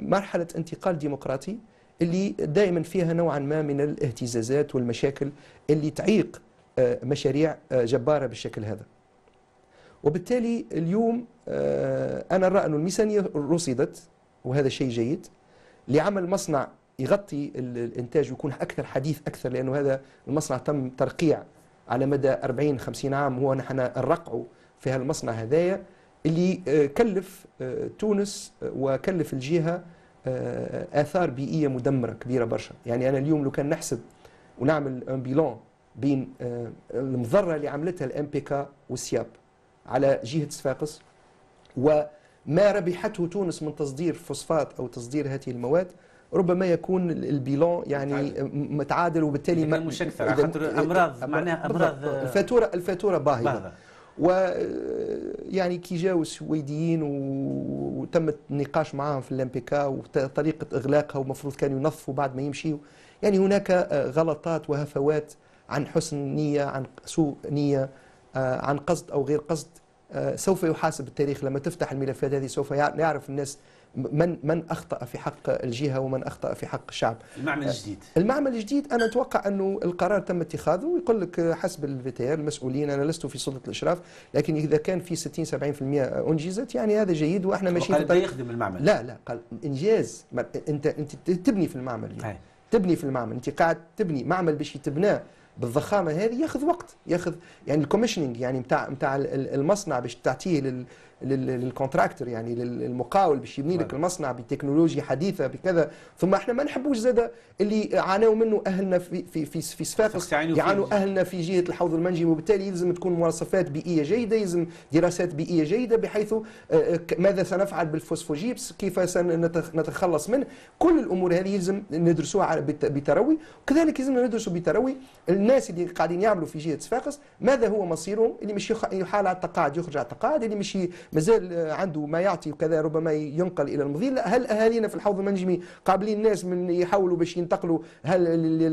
مرحلة انتقال ديمقراطي اللي دائما فيها نوعا ما من الاهتزازات والمشاكل اللي تعيق آه، مشاريع آه، جبارة بالشكل هذا وبالتالي اليوم آه، أنا أرى أن الميزانية رصدت وهذا شيء جيد لعمل مصنع يغطي الإنتاج ويكون أكثر حديث أكثر لأنه هذا المصنع تم ترقيع على مدى 40-50 عام هو نحن نرقعه في هذا المصنع هذايا اللي كلف تونس وكلف الجهة آه، اثار بيئيه مدمره كبيره برشا يعني انا اليوم لو كان نحسب ونعمل ان بيلون بين آه، المضره اللي عملتها الام بي كا والسياب على جهه صفاقس وما ربحته تونس من تصدير فوسفات او تصدير هذه المواد ربما يكون البيلون يعني متعادل, متعادل وبالتالي مش اكثر خاطر امراض معناها امراض الفاتوره الفاتوره باهظه ويعني كي جاوا السويديين وتم النقاش معاهم في الامبيكا وطريقه اغلاقها ومفروض كانوا ينظفوا بعد ما يمشيوا يعني هناك آه، غلطات وهفوات عن حسن نيه عن سوء نيه آه، عن قصد او غير قصد آه، سوف يحاسب التاريخ لما تفتح الملفات هذه سوف يعرف الناس من من اخطا في حق الجهه ومن اخطا في حق الشعب المعمل أه، الجديد المعمل الجديد انا اتوقع انه القرار تم اتخاذه ويقول لك حسب الفيتير المسؤولين انا لست في سلطه الاشراف لكن اذا كان في 60 70% انجزت يعني هذا جيد واحنا ماشيين قال يخدم المعمل لا لا قال انجاز انت انت تبني في المعمل اليوم يعني. تبني في المعمل انت قاعد تبني معمل باش تبناه بالضخامه هذه ياخذ وقت ياخذ يعني الكوميشنينج يعني نتاع نتاع المصنع باش تعطيه للكونتراكتور يعني للمقاول باش يبني لك المصنع بتكنولوجيا حديثه بكذا ثم احنا ما نحبوش زاد اللي عانوا منه اهلنا في في في, في صفاقس يعانوا اهلنا في جهه الحوض المنجم وبالتالي يلزم تكون مواصفات بيئيه جيده يلزم دراسات بيئيه جيده بحيث آه، آه، ماذا سنفعل بالفوسفوجيبس كيف سنتخلص منه كل الامور هذه يلزم ندرسوها بتروي وكذلك يلزمنا ندرسوا بتروي الناس اللي قاعدين يعملوا في جهه صفاقس ماذا هو مصيرهم اللي مش يحال على التقاعد يخرج على التقاعد اللي مش مازال عنده ما يعطي وكذا ربما ينقل الى المظله هل اهالينا في الحوض المنجمي قابلين الناس من يحاولوا باش ينتقلوا هل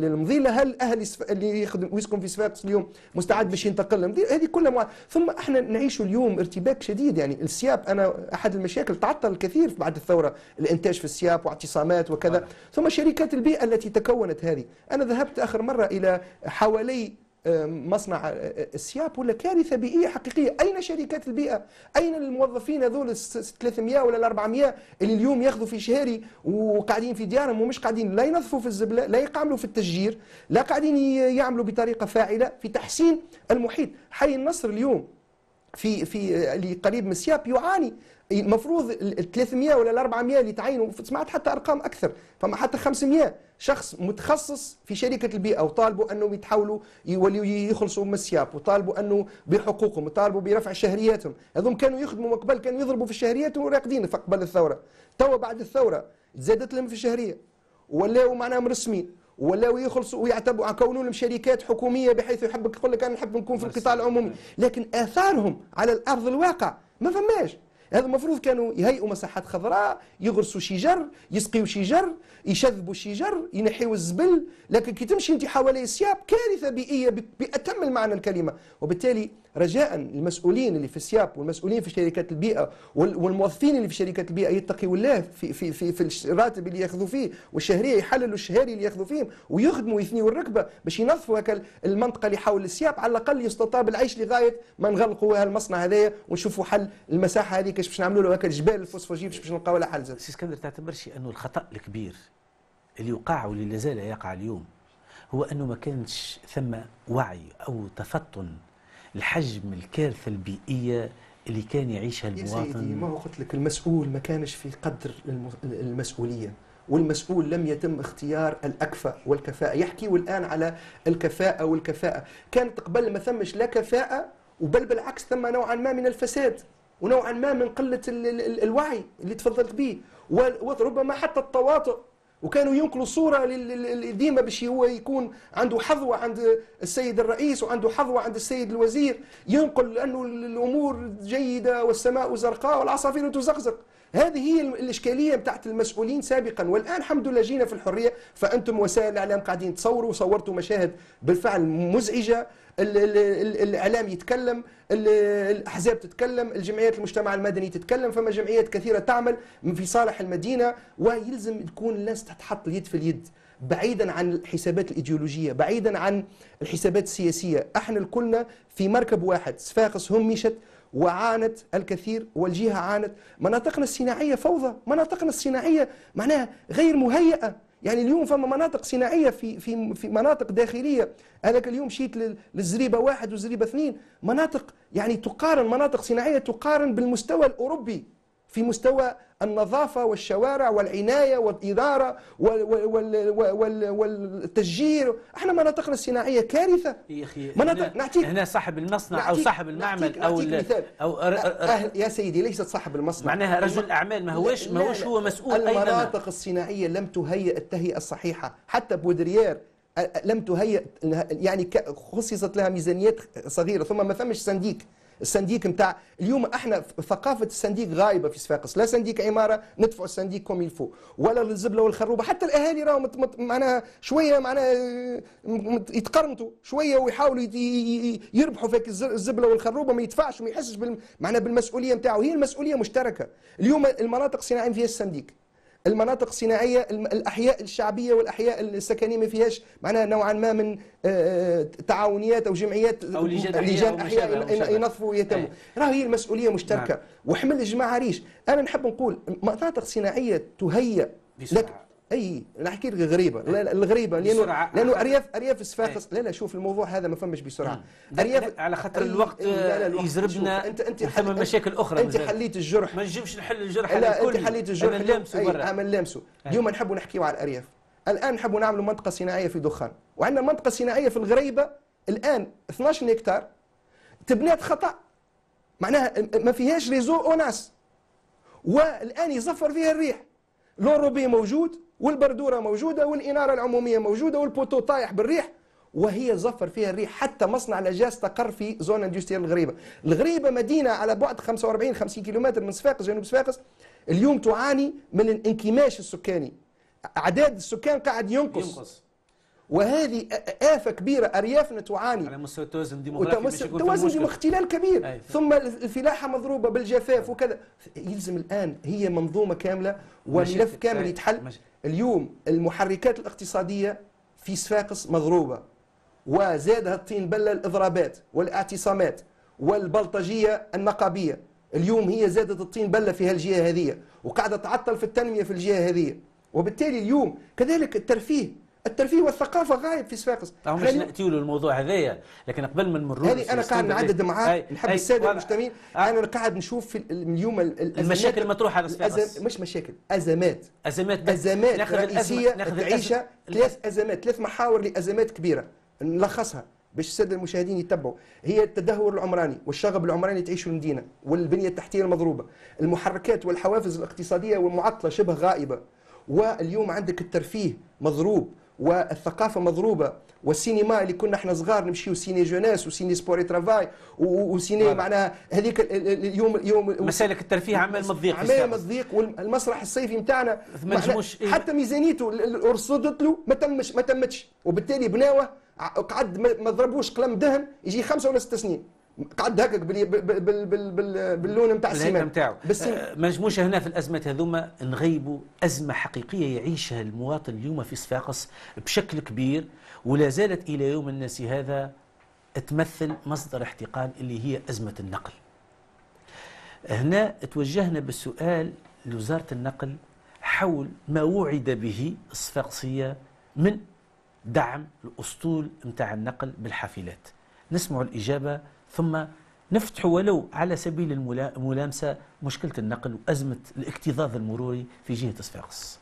للمظله هل اهل اللي يخدم ويسكن في صفاقس اليوم مستعد باش ينتقل هذه كلها مع... ثم احنا نعيش اليوم ارتباك شديد يعني السياب انا احد المشاكل تعطل الكثير بعد الثوره الانتاج في السياب واعتصامات وكذا ثم شركات البيئه التي تكونت هذه انا ذهبت اخر مره الى حوالي آه، مصنع آه، آه، السياب ولا كارثه بيئيه حقيقيه اين شركات البيئه اين الموظفين هذول 300 ولا 400 اللي اليوم ياخذوا في شهري وقاعدين في ديارهم ومش قاعدين لا ينظفوا في الزبله لا يقاملوا في التشجير لا قاعدين يعملوا بطريقه فاعله في تحسين المحيط حي النصر اليوم في في اللي قريب من السياب يعاني المفروض ال 300 ولا ال 400 اللي تعينوا سمعت حتى ارقام اكثر فما حتى 500 شخص متخصص في شركه البيئه وطالبوا انهم يتحولوا يوليوا يخلصوا من السياق وطالبوا انه بحقوقهم وطالبوا برفع شهرياتهم هذوم كانوا يخدموا قبل كانوا يضربوا في الشهريات وراقدين قبل الثوره توا بعد الثوره زادت لهم في الشهريه ولاو معناها مرسمين ولاو يخلصوا ويعتبوا كونوا لهم شركات حكوميه بحيث يحبك يقول لك انا نحب نكون في القطاع العمومي لكن اثارهم على الارض الواقع ما فماش هذا المفروض كانوا يهيئوا مساحات خضراء يغرسوا شجر يسقيوا شجر يشذبوا الشجر ينحيوا الزبل لكن كي تمشي انت حوالي السياب كارثه بيئيه باتم المعنى الكلمه وبالتالي رجاء المسؤولين اللي في السياب والمسؤولين في شركات البيئه والموظفين اللي في شركات البيئه يتقوا الله في في في, في الراتب اللي ياخذوا فيه والشهريه يحللوا الشهاري اللي ياخذوا فيهم ويخدموا يثنيوا الركبه باش ينظفوا هكا المنطقه اللي حول السياب على الاقل يستطاب العيش لغايه ما نغلقوا هالمصنع هذايا ونشوفوا حل المساحه هذيك باش نعملوا له هكا الجبال الفوسفوجي باش نلقاو لها حل زاد. سي اسكندر تعتبرش انه الخطا الكبير اللي وقع واللي لازال يقع اليوم هو انه ما كانش ثم وعي او تفطن الحجم الكارثه البيئيه اللي كان يعيشها المواطن يا سيدي ما هو قلت لك المسؤول ما كانش في قدر المسؤوليه والمسؤول لم يتم اختيار الأكفى والكفاءة يحكيوا الآن على الكفاءة والكفاءة كانت قبل ما ثمش لا كفاءة وبل بالعكس ثم نوعا ما من الفساد ونوعا ما من قلة الوعي اللي تفضلت به وربما حتى التواطؤ وكانوا ينقلوا صورة ديما باش هو يكون عنده حظوة عند السيد الرئيس وعنده حظوة عند السيد الوزير ينقل أنه الأمور جيدة والسماء زرقاء والعصافير تزقزق هذه هي الإشكالية بتاعت المسؤولين سابقا والآن الحمد لله جينا في الحرية فأنتم وسائل الإعلام قاعدين تصوروا وصورتوا مشاهد بالفعل مزعجة الاعلام يتكلم الاحزاب تتكلم الجمعيات المجتمع المدني تتكلم فما جمعيات كثيره تعمل في صالح المدينه ويلزم تكون الناس تتحط اليد في اليد بعيدا عن الحسابات الايديولوجيه بعيدا عن الحسابات السياسيه احنا الكلنا في مركب واحد صفاقس هم مشت وعانت الكثير والجهة عانت مناطقنا الصناعية فوضى مناطقنا الصناعية معناها غير مهيئة يعني اليوم فما مناطق صناعية في في في مناطق داخلية هذاك اليوم شيت للزريبة واحد وزريبة اثنين مناطق يعني تقارن مناطق صناعية تقارن بالمستوى الأوروبي في مستوى النظافة والشوارع والعناية والإدارة والتشجير احنا مناطقنا الصناعية كارثة يا أخي نعطيك هنا صاحب المصنع أو صاحب المعمل أو أو أهل يا سيدي ليست صاحب المصنع معناها رجل أعمال ما هوش ما هوش هو مسؤول المناطق الصناعية لم تهيئ التهيئة الصحيحة حتى بودريير لم تهيئ يعني خصصت لها ميزانيات صغيرة ثم ما ثمش سنديك السنديك نتاع اليوم احنا ثقافه السنديك غايبه في صفاقس لا سنديك عماره ندفعوا السنديك كوم يلفو ولا الزبله والخروبه حتى الاهالي راهم معناها شويه معناها يتقرنطوا شويه ويحاولوا يربحوا فيك الزبله والخروبه ما يدفعش ما يحسش معناها بالمسؤوليه نتاعو هي المسؤوليه مشتركه اليوم المناطق الصناعيه فيها السنديك المناطق الصناعيه الاحياء الشعبيه والاحياء السكنيه ما فيهاش معناها نوعا ما من آه، آه، تعاونيات او جمعيات او لجان احياء ينظفوا ويتموا راه هي المسؤوليه مشتركه نعم. وحمل الجماعه ريش انا نحب نقول مناطق صناعيه تهيأ لك اي نحكي لك غريبه لا الغريبه لانه لانه ارياف ارياف سفاخس إيه. لا لا شوف الموضوع هذا ما فماش بسرعه نعم. ارياف على خاطر الوقت, الوقت يزربنا انت انت ثم مشاكل اخرى انت حليت الجرح ما نجمش نحل الجرح لا انت حليت الجرح انا لامسه برا اليوم نحبوا نحكيوا على الارياف الان نحبوا نعملوا منطقه صناعيه في دخان وعندنا منطقه صناعيه في الغريبه الان 12 هكتار تبنات خطا معناها ما فيهاش ريزو اوناس والان يزفر فيها الريح لون روبي موجود والبردوره موجوده والاناره العموميه موجوده والبوتو طايح بالريح وهي زفر فيها الريح حتى مصنع لجاز استقر في زون اندستريال الغريبه الغريبه مدينه على بعد 45 50 كيلومتر من صفاقس جنوب صفاقس اليوم تعاني من الانكماش السكاني اعداد السكان قاعد ينقص, ينقص. وهذه آفة كبيرة أريافنا تعاني على مستوى التوازن الديموغرافي التوازن اختلال كبير أيه. ثم الفلاحة مضروبة بالجفاف وكذا يلزم الآن هي منظومة كاملة وملف كامل يتحل اليوم المحركات الاقتصادية في صفاقس مضروبة وزادها الطين بلة الإضرابات والاعتصامات والبلطجية النقابية اليوم هي زادت الطين بلة في هالجهة هذه وقاعدة تعطل في التنمية في الجهة هذه وبالتالي اليوم كذلك الترفيه الترفيه والثقافه غايب في صفاقس طيب مش ناتيو للموضوع هذايا لكن قبل ما نمر هذه انا قاعد نعدد معاك نحب الساده المجتمعين آه. انا قاعد نشوف في اليوم المشاكل المطروحه على صفاقس مش مشاكل ازمات ازمات ازمات ناخذ رئيسيه ناخذ تعيشها ثلاث ازمات ثلاث محاور لازمات كبيره نلخصها باش الساده المشاهدين يتبعوا هي التدهور العمراني والشغب العمراني تعيشه المدينه والبنيه التحتيه المضروبه المحركات والحوافز الاقتصاديه والمعطله شبه غائبه واليوم عندك الترفيه مضروب والثقافه مضروبه والسينما اللي كنا احنا صغار نمشيو سيني جوناس وسيني سبوري ترافاي وسيني معناها هذيك اليوم اليوم مسالك الترفيه عمال مضيق عمال مضيق والمسرح الصيفي نتاعنا إيه. حتى ميزانيته رصدت له ما تمش ما تمتش وبالتالي بناوه قعد ما ضربوش قلم دهن يجي خمسه ولا ست سنين قعد هكاك بال... بال... بال... بال... باللون نتاع السيمان نتاعو بالسيم... آه، هنا في الازمات هذوما نغيبوا ازمه حقيقيه يعيشها المواطن اليوم في صفاقس بشكل كبير ولا زالت الى يوم الناس هذا تمثل مصدر احتقان اللي هي ازمه النقل. هنا توجهنا بالسؤال لوزاره النقل حول ما وعد به الصفاقسيه من دعم الاسطول نتاع النقل بالحافلات. نسمع الاجابه ثم نفتح ولو على سبيل الملامسة مشكلة النقل وأزمة الاكتظاظ المروري في جهة صفاقس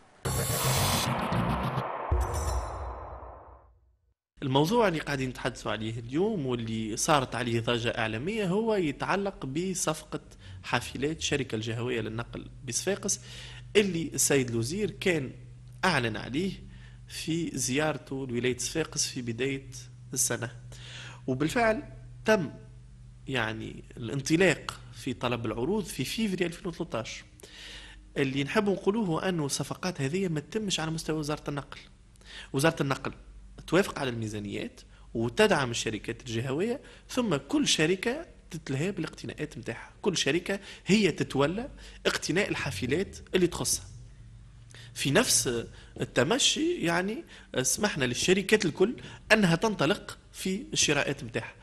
الموضوع اللي قاعدين نتحدثوا عليه اليوم واللي صارت عليه ضجة إعلامية هو يتعلق بصفقة حافلات شركة الجهوية للنقل بصفاقس اللي السيد الوزير كان أعلن عليه في زيارته لولاية صفاقس في بداية السنة وبالفعل تم يعني الانطلاق في طلب العروض في فيفري 2013 اللي نحب نقولوه انه الصفقات هذه ما تتمش على مستوى وزاره النقل وزاره النقل توافق على الميزانيات وتدعم الشركات الجهويه ثم كل شركه تتلهى بالاقتناءات نتاعها كل شركه هي تتولى اقتناء الحافلات اللي تخصها في نفس التمشي يعني سمحنا للشركات الكل انها تنطلق في الشراءات نتاعها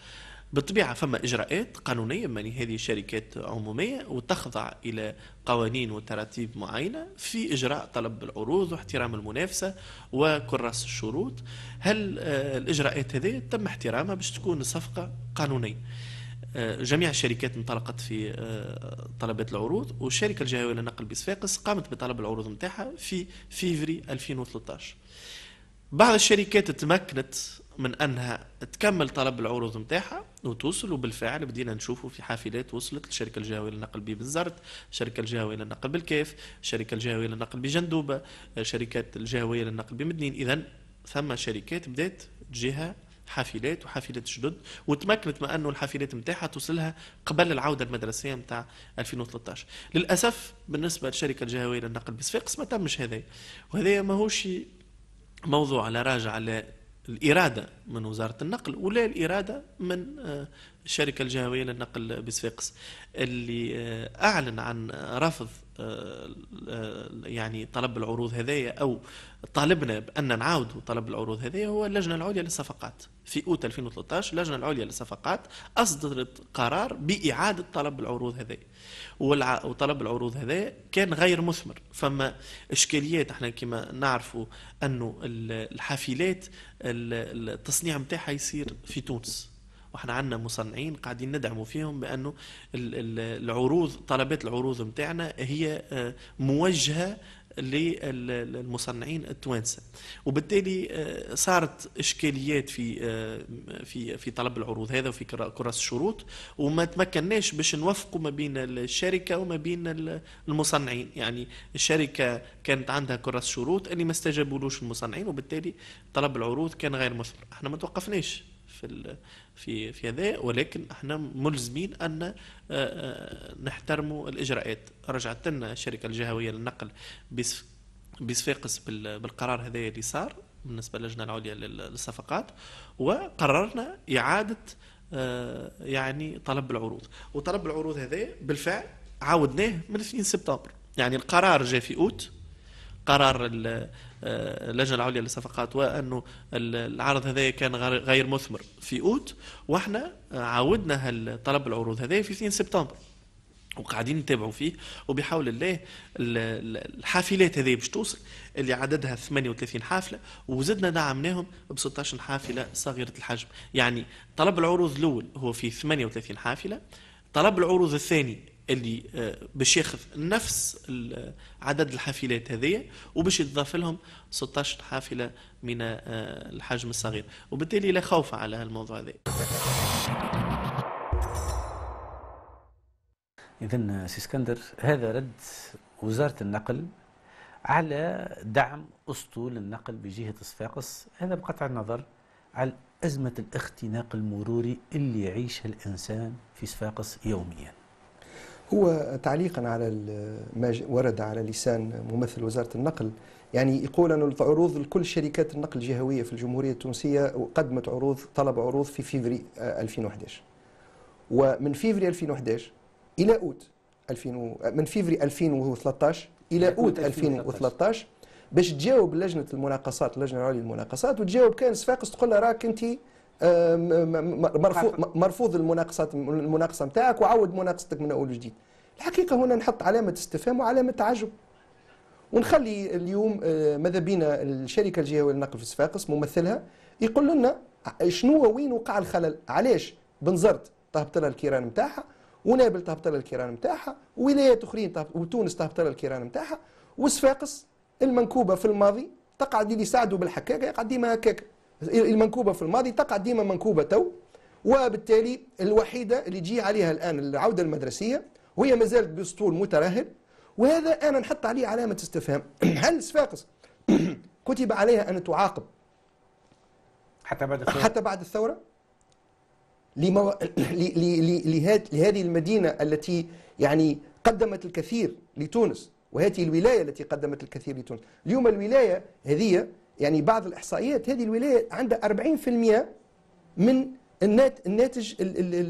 بالطبيعة فما إجراءات قانونية ماني هذه شركات عمومية وتخضع إلى قوانين وتراتيب معينة في إجراء طلب العروض واحترام المنافسة وكراس الشروط هل آه، الإجراءات هذه تم احترامها باش تكون الصفقة قانونية آه، جميع الشركات انطلقت في آه، طلبات العروض والشركة الجهوية للنقل بصفاقس قامت بطلب العروض نتاعها في فيفري 2013 بعض الشركات تمكنت من انها تكمل طلب العروض نتاعها وتوصل وبالفعل بدينا نشوفوا في حافلات وصلت للشركه الجهويه للنقل ببنزرت، الشركه الجهويه للنقل بالكيف، الشركه الجهويه للنقل بجندوبه، الشركات الجهويه للنقل بمدنين، اذا ثم شركات بدات جهه حافلات وحافلات جدد وتمكنت ما انه الحافلات نتاعها توصلها قبل العوده المدرسيه نتاع 2013 للاسف بالنسبه للشركه الجهويه للنقل بصفاقس ما تمش هذا وهذا ماهوش موضوع لا راجع لا الإرادة من وزارة النقل ولا الإرادة من آه، الشركة الجهوية للنقل بصفاقس اللي آه، أعلن عن رفض آه، آه، يعني طلب العروض هذايا او طالبنا بان نعاودوا طلب العروض هذايا هو اللجنه العليا للصفقات في اوت 2013 اللجنه العليا للصفقات اصدرت قرار باعاده طلب العروض هذايا وطلب العروض هذايا كان غير مثمر فما اشكاليات احنا كما نعرفوا انه الحافلات التصنيع نتاعها يصير في تونس واحنا عندنا مصنعين قاعدين ندعموا فيهم بانه العروض طلبات العروض نتاعنا هي آه، موجهه للمصنعين التوانسه وبالتالي آه، صارت اشكاليات في آه، في في طلب العروض هذا وفي كراس الشروط وما تمكناش باش نوفقوا ما بين الشركه وما بين المصنعين يعني الشركه كانت عندها كراس شروط اللي ما استجابولوش المصنعين وبالتالي طلب العروض كان غير مثمر احنا ما توقفناش في في في هذا ولكن احنا ملزمين ان آه، آه، نحترموا الاجراءات رجعت لنا الشركه الجهويه للنقل بصفاقس بالقرار هذا اللي صار بالنسبه للجنه العليا للصفقات وقررنا اعاده آه، يعني طلب العروض وطلب العروض هذا بالفعل عاودناه من 2 سبتمبر يعني القرار جاء في اوت قرار آه، اللجنه العليا للصفقات وانه العرض هذا كان غير مثمر في اوت واحنا عاودنا هالطلب العروض هذا في 2 سبتمبر وقاعدين نتابعوا فيه وبحول الله الحافلات هذه باش توصل اللي عددها 38 حافله وزدنا دعمناهم ب 16 حافله صغيره الحجم يعني طلب العروض الاول هو في 38 حافله طلب العروض الثاني اللي آه، باش ياخذ نفس عدد الحافلات هذيا وباش يتضاف لهم 16 حافلة من آه، الحجم الصغير وبالتالي لا خوف على الموضوع هذا إذا سي اسكندر هذا رد وزارة النقل على دعم أسطول النقل بجهة صفاقس هذا بقطع النظر على أزمة الاختناق المروري اللي يعيشها الإنسان في صفاقس يومياً هو تعليقا على ما ورد على لسان ممثل وزارة النقل يعني يقول أن العروض لكل شركات النقل الجهوية في الجمهورية التونسية قدمت عروض طلب عروض في فيفري 2011 ومن فيفري 2011 إلى أوت 2000 من فيفري 2013 إلى أوت 2013 باش تجاوب لجنة المناقصات اللجنة العليا للمناقصات وتجاوب كان صفاقس تقول لها راك أنت آه، مرفوض مرفوض المناقصات المناقصه نتاعك وعود مناقصتك من اول وجديد الحقيقه هنا نحط علامه استفهام وعلامه تعجب ونخلي اليوم آه، ماذا بينا الشركه الجهويه للنقل في صفاقس ممثلها يقول لنا شنو وين وقع الخلل علاش بنزرت تهبط لها الكيران نتاعها ونابل تهبط لها الكيران نتاعها ولايات اخرين وتونس تهبط لها الكيران نتاعها وصفاقس المنكوبه في الماضي تقعد اللي يساعدوا بالحكاكه يقعد ديما هكاك المنكوبه في الماضي تقع ديما منكوبه تو وبالتالي الوحيده اللي تجي عليها الان العوده المدرسيه وهي ما زالت بسطول مترهل وهذا انا نحط عليه علامه استفهام هل صفاقس كتب عليها ان تعاقب حتى بعد الثوره حتى بعد الثوره لمو... لهذه المدينه التي يعني قدمت الكثير لتونس وهذه الولايه التي قدمت الكثير لتونس اليوم الولايه هذه يعني بعض الإحصائيات هذه الولاية عندها 40% من الناتج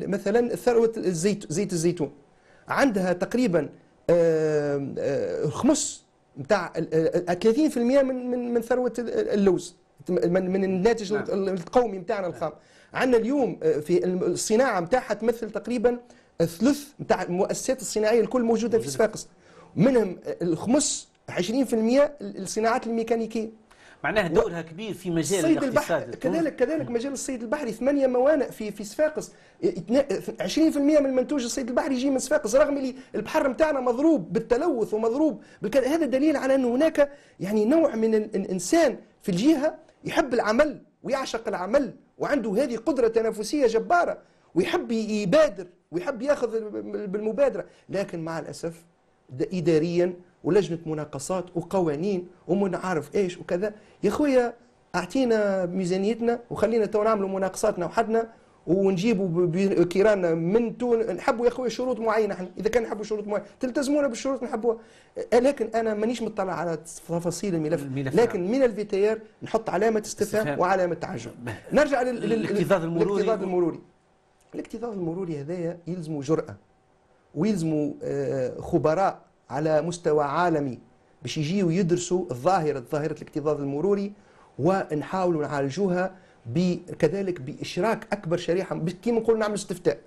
مثلا ثروة الزيت زيت الزيتون عندها تقريبا آه، خمس نتاع 30% من من من ثروة اللوز من من الناتج نعم. القومي نتاعنا الخام عندنا اليوم آه، في الصناعة نتاعها تمثل تقريبا ثلث نتاع المؤسسات الصناعية الكل موجودة في صفاقس منهم آه، الخمس 20% الصناعات الميكانيكية معناها دورها و... كبير في مجال الصيد البحري كذلك كذلك مجال الصيد البحري ثمانية موانئ في في صفاقس 20% من المنتوج الصيد البحري يجي من صفاقس رغم اللي البحر نتاعنا مضروب بالتلوث ومضروب بالكذا هذا دليل على ان هناك يعني نوع من الانسان في الجهه يحب العمل ويعشق العمل وعنده هذه قدره تنافسيه جباره ويحب يبادر ويحب ياخذ بالمبادره لكن مع الاسف اداريا ولجنه مناقصات وقوانين ومن عارف ايش وكذا يا خويا اعطينا ميزانيتنا وخلينا تو نعملوا مناقصاتنا وحدنا ونجيبوا كيراننا من تون نحبوا يا خويا شروط معينه احنا اذا كان نحبوا شروط معينه تلتزمونا بالشروط نحبوها لكن انا مانيش مطلع على تفاصيل الملف, لكن من الفي تي ار نحط علامه استفهام وعلامه تعجب نرجع للاكتظاظ المروري الاكتظاظ المروري الاكتظاظ المروري هذايا يلزموا جراه ويلزموا آه، خبراء على مستوى عالمي باش يجيو يدرسوا الظاهرة ظاهرة الاكتظاظ المروري ونحاولوا نعالجوها كذلك بإشراك أكبر شريحة كيما نقول نعمل استفتاء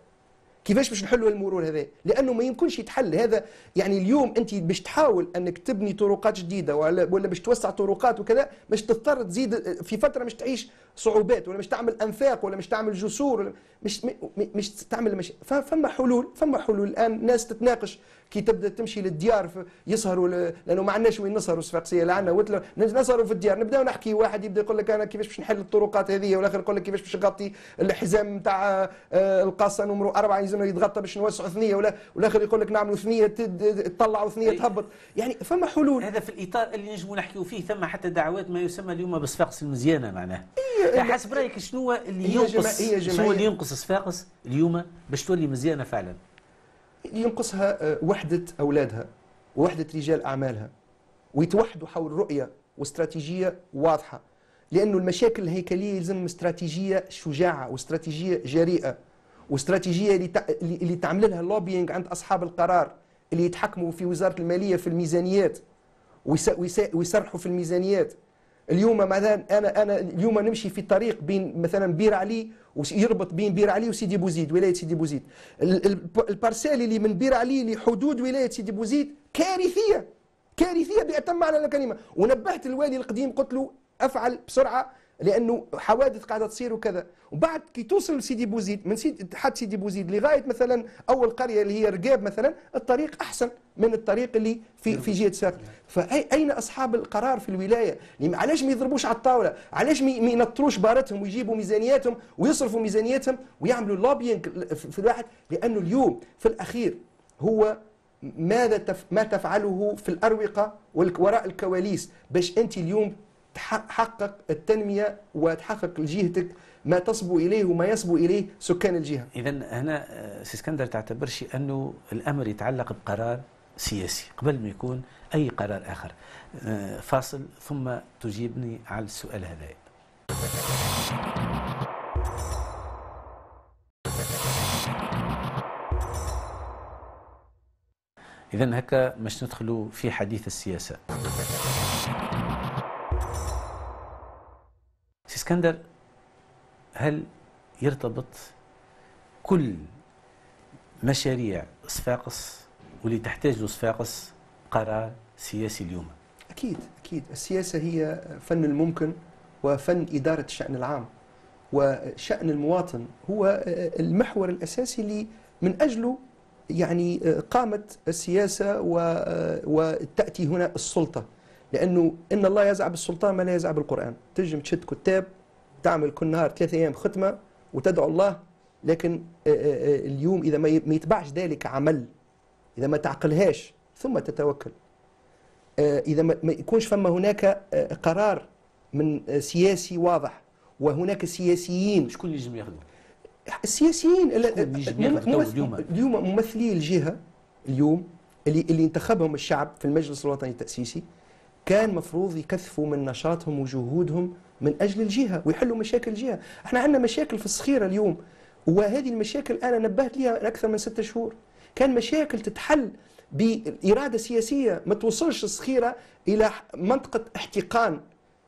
كيفاش باش نحلوا المرور هذا لانه ما يمكنش يتحل هذا يعني اليوم انت باش تحاول انك تبني طرقات جديده ولا ولا باش توسع طرقات وكذا باش تضطر تزيد في فتره مش تعيش صعوبات ولا مش تعمل انفاق ولا مش تعمل جسور ولا مش مش تعمل مش فما حلول فما حلول الان ناس تتناقش كي تبدا تمشي للديار يسهروا لانه ما عندناش وين نسهروا الصفاقسيه لا عندنا نسهروا في الديار نبداو نحكي واحد يبدا يقول لك انا كيفاش باش نحل الطرقات هذه والاخر يقول لك كيفاش باش نغطي الحزام نتاع آه، القاصه نمرو أربعة يلزم يتغطى باش نوسعوا ثنيه ولا والاخر يقول لك نعملوا ثنيه تطلع وثنيه إيه. تهبط يعني فما حلول هذا في الاطار اللي نجموا نحكيوا فيه ثم حتى دعوات ما يسمى اليوم بصفاقس المزيانه معناه إيه إيه، إيه، حسب رايك شنو هو اللي ينقص شنو هو اللي ينقص صفاقس اليوم باش تولي مزيانه فعلا ينقصها آه، وحده اولادها ووحده رجال اعمالها ويتوحدوا حول رؤيه واستراتيجيه واضحه لانه المشاكل الهيكليه يلزم استراتيجيه شجاعه واستراتيجيه جريئه واستراتيجيه اللي اللي تعمل لها اللوبينج عند اصحاب القرار اللي يتحكموا في وزاره الماليه في الميزانيات ويصرحوا في الميزانيات اليوم مثلا انا انا اليوم نمشي في الطريق بين مثلا بير علي ويربط بين بير علي وسيدي بوزيد ولايه سيدي بوزيد البارسيل اللي من بير علي لحدود ولايه سيدي بوزيد كارثيه كارثيه باتم معنى الكلمه ونبهت الوالي القديم قلت له افعل بسرعه لانه حوادث قاعده تصير وكذا وبعد كي توصل لسيدي بوزيد من سيدي حد سيدي بوزيد لغايه مثلا اول قريه اللي هي رقاب مثلا الطريق احسن من الطريق اللي في في جهه ساقط فاين اصحاب القرار في الولايه يعني علاش ما يضربوش على الطاوله علاش ما ينطروش بارتهم ويجيبوا ميزانياتهم ويصرفوا ميزانياتهم ويعملوا لوبينج في الواحد لانه اليوم في الاخير هو ماذا تف... ما تفعله في الاروقه وراء الكواليس باش انت اليوم تحقق التنمية وتحقق لجهتك ما تصبو إليه وما يصبو إليه سكان الجهة إذا هنا آه، سي اسكندر تعتبرش أنه الأمر يتعلق بقرار سياسي قبل ما يكون أي قرار آخر آه، فاصل ثم تجيبني على السؤال هذا إذا هكا باش ندخلوا في حديث السياسة اسكندر هل يرتبط كل مشاريع صفاقس واللي تحتاج لصفاقس صفاقس قرار سياسي اليوم اكيد اكيد السياسه هي فن الممكن وفن اداره الشان العام وشان المواطن هو المحور الاساسي اللي من اجله يعني قامت السياسه وتاتي هنا السلطه لانه ان الله يزع بالسلطان ما لا يزع بالقران تجم تشد كتاب تعمل كل نهار ثلاثة ايام ختمه وتدعو الله لكن آه، آه، آه، اليوم اذا ما يتبعش ذلك عمل اذا ما تعقلهاش ثم تتوكل اذا ما يكونش فما هناك قرار من سياسي واضح وهناك سياسيين شكون اللي يجم يخدم السياسيين اليوم ممثلي الجهه اليوم اللي اللي انتخبهم الشعب في المجلس الوطني التاسيسي كان مفروض يكثفوا من نشاطهم وجهودهم من أجل الجهة ويحلوا مشاكل الجهة احنا عندنا مشاكل في الصخيرة اليوم وهذه المشاكل أنا نبهت لها أكثر من ستة شهور كان مشاكل تتحل بإرادة سياسية ما توصلش الصخيرة إلى منطقة احتقان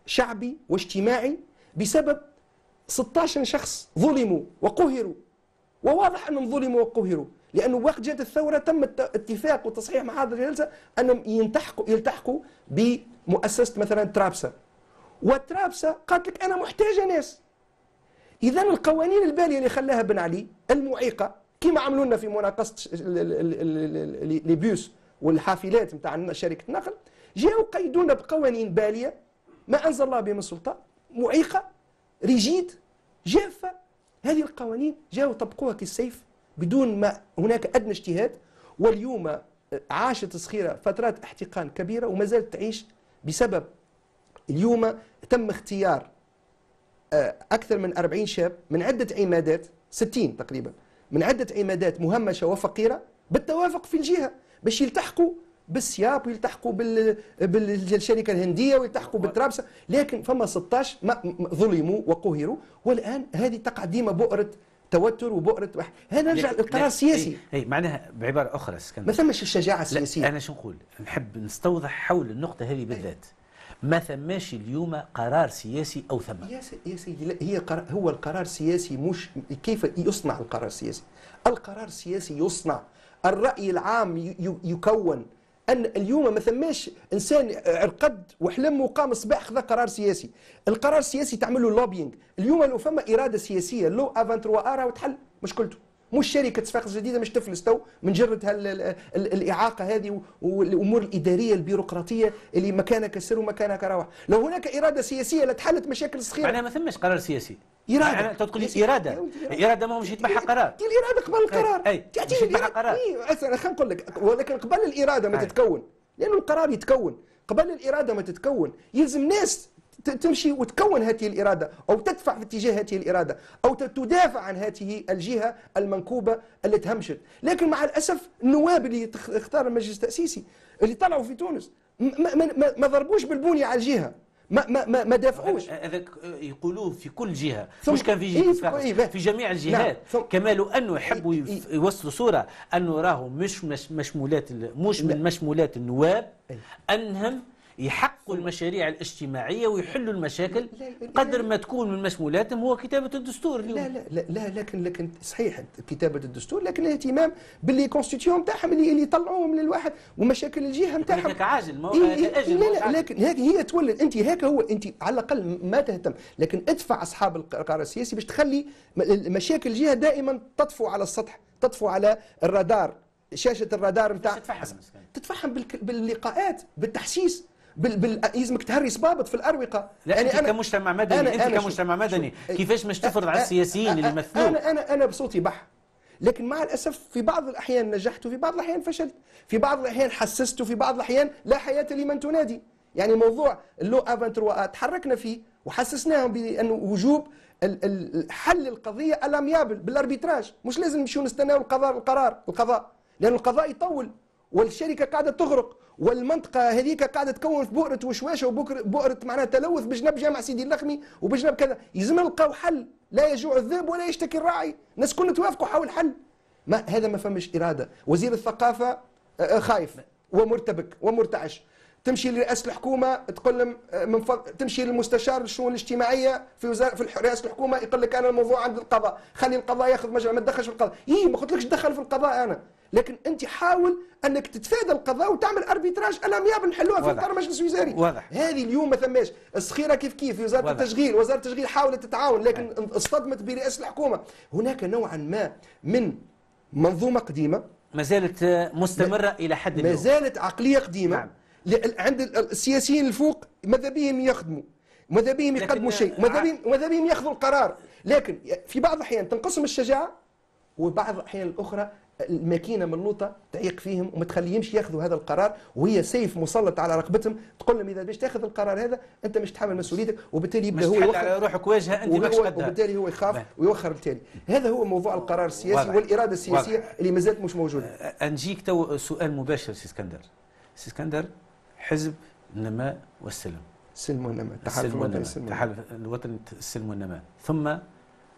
شعبي واجتماعي بسبب 16 شخص ظلموا وقهروا وواضح أنهم ظلموا وقهروا لانه وقت جات الثوره تم اتفاق وتصحيح مع هذه الجلسه انهم يلتحقوا يلتحقوا بمؤسسه مثلا ترابسه وترابسه قالت لك انا محتاجه ناس اذا القوانين الباليه اللي خلاها بن علي المعيقه كما عملوا لنا في مناقصه لي بيوس والحافلات نتاع شركه النقل جاءوا قيدونا بقوانين باليه ما انزل الله بهم السلطه معيقه ريجيد جافه هذه القوانين جاءوا طبقوها كالسيف بدون ما هناك أدنى اجتهاد واليوم آه، عاشت صخيرة فترات احتقان كبيرة وما زالت تعيش بسبب اليوم تم اختيار آه، أكثر من 40 شاب من عدة عمادات 60 تقريبا من عدة عمادات مهمشة وفقيرة بالتوافق في الجهة باش يلتحقوا بالسياب ويلتحقوا بالشركه الهنديه ويلتحقوا بالترابسه لكن فما 16 ظلموا وقهروا والان هذه تقع ديما بؤره توتر وبؤره واحد هنا نرجع للقرار السياسي اي إيه، معناها بعباره اخرى اسكندر ما ثمش الشجاعه السياسيه انا شو نقول نحب نستوضح حول النقطه هذه بالذات ما ثماش اليوم قرار سياسي او ثم يا سي يا سيدي هي قرار هو القرار السياسي مش كيف يصنع القرار السياسي القرار السياسي يصنع الراي العام يكون ان اليوم ما ثماش انسان عرقد وحلم وقام الصباح خذا قرار سياسي القرار السياسي تعمل له لوبينج اليوم لو فما اراده سياسيه لو افانتروا ارا وتحل مشكلته مش شركه صفاقس جديده مش تفلس تو من جره الاعاقه هذه والامور الاداريه البيروقراطيه اللي مكانك سر ومكانك روح لو هناك اراده سياسيه لتحلت مشاكل صغيره معناها ما ثمش قرار سياسي اراده انت تقول لي اراده إرادة ما هو مش يتبعها قرار دي الاراده قبل القرار اي مش يتبعها قرار اي خلينا نقول لك ولكن قبل الاراده ما تتكون لانه القرار يتكون قبل الاراده ما تتكون يلزم ناس تمشي وتكون هذه الإرادة أو تدفع في اتجاه هذه الإرادة أو تدافع عن هذه الجهة المنكوبة اللي تهمشت لكن مع الأسف النواب اللي اختار المجلس التأسيسي اللي طلعوا في تونس ما, ما, ما ضربوش بالبوني على الجهة ما ما ما, ما دافعوش هذا يقولوه في كل جهه مش كان في إيه، جهه إيه في جميع نعم. الجهات نعم كما لو انه يحبوا إيه،, إيه يوصلوا صوره انه راهو مش مش مشمولات مش من مشمولات النواب إيه. انهم يحققوا المشاريع الاجتماعية ويحلوا المشاكل قدر ما تكون من مشمولاتهم هو كتابة الدستور اليوم لا لا لا, لكن لكن صحيح كتابة الدستور لكن الاهتمام باللي كونستيتيون نتاعهم اللي اللي يطلعوهم للواحد ومشاكل الجهة نتاعهم عاجل ما إيه إيه لا لا لكن هذه هي تولد انت هاك هو انت على الاقل ما تهتم لكن ادفع اصحاب القرار السياسي باش تخلي مشاكل الجهة دائما تطفو على السطح تطفو على الرادار شاشه الرادار نتاع تتفهم باللقاءات بالتحسيس بال بال يلزمك تهرس بابط في الاروقه لا يعني انت كمجتمع مدني انت كمجتمع مدني إيه، كيفاش مش تفرض على السياسيين اللي يمثلوك انا انا انا بصوتي بح لكن مع الاسف في بعض الاحيان نجحت وفي بعض الاحيان فشلت في بعض الاحيان حسست وفي بعض الاحيان لا حياه لمن تنادي يعني موضوع اللو افنتر تحركنا فيه وحسسناهم بانه وجوب حل القضيه الاميابل بالاربيتراج مش لازم نمشيو نستناو القضاء القرار القضاء لان القضاء يطول والشركه قاعده تغرق والمنطقه هذيك قاعده تكون في بؤره وشواشه وبؤره معناها تلوث بجنب جامع سيدي اللخمي وبجنب كذا يلزم نلقاو حل لا يجوع الذئب ولا يشتكي الراعي الناس كلنا توافقوا حول حل ما هذا ما فماش اراده وزير الثقافه آه، آه، خايف ومرتبك ومرتعش تمشي لرئاسه الحكومه تقول لهم آه، من فضل تمشي للمستشار للشؤون الاجتماعيه في وزاره في رئاسه الحكومه يقول لك انا الموضوع عند القضاء خلي القضاء ياخذ مجرى ما تدخلش في القضاء اي ما قلتلكش دخل في القضاء انا لكن انت حاول انك تتفادى القضاء وتعمل اربيتراج الامياب نحلوها في اطار مجلس وزاري واضح هذه اليوم ما ثماش الصخيره كيف كيف في وزاره التشغيل وزاره التشغيل حاولت تتعاون لكن اصطدمت برئاسه الحكومه هناك نوعا ما من منظومه قديمه ما زالت مستمره ما الى حد ما زالت عقليه قديمه نعم. عند السياسيين الفوق ماذا بهم يخدموا ماذا بهم يقدموا شيء ماذا بهم ماذا بهم ياخذوا القرار لكن في بعض الاحيان تنقسم الشجاعه وبعض الاحيان الاخرى الماكينه من لوطه تعيق فيهم وما تخليهمش ياخذوا هذا القرار وهي سيف مسلط على رقبتهم تقول لهم اذا باش تاخذ القرار هذا انت مش تحمل مسؤوليتك وبالتالي يبدا هو يوخر على روحك واجهه انت ماكش قدها وبالتالي هو يخاف نعم. ويوخر بالتالي هذا هو موضوع القرار السياسي واضح. والاراده السياسيه واضح. اللي مازالت مش موجوده انجيك تو سؤال مباشر سي اسكندر سي اسكندر حزب النماء والسلم السلم والنماء تحالف الوطني تحالف الوطني السلم والنماء ثم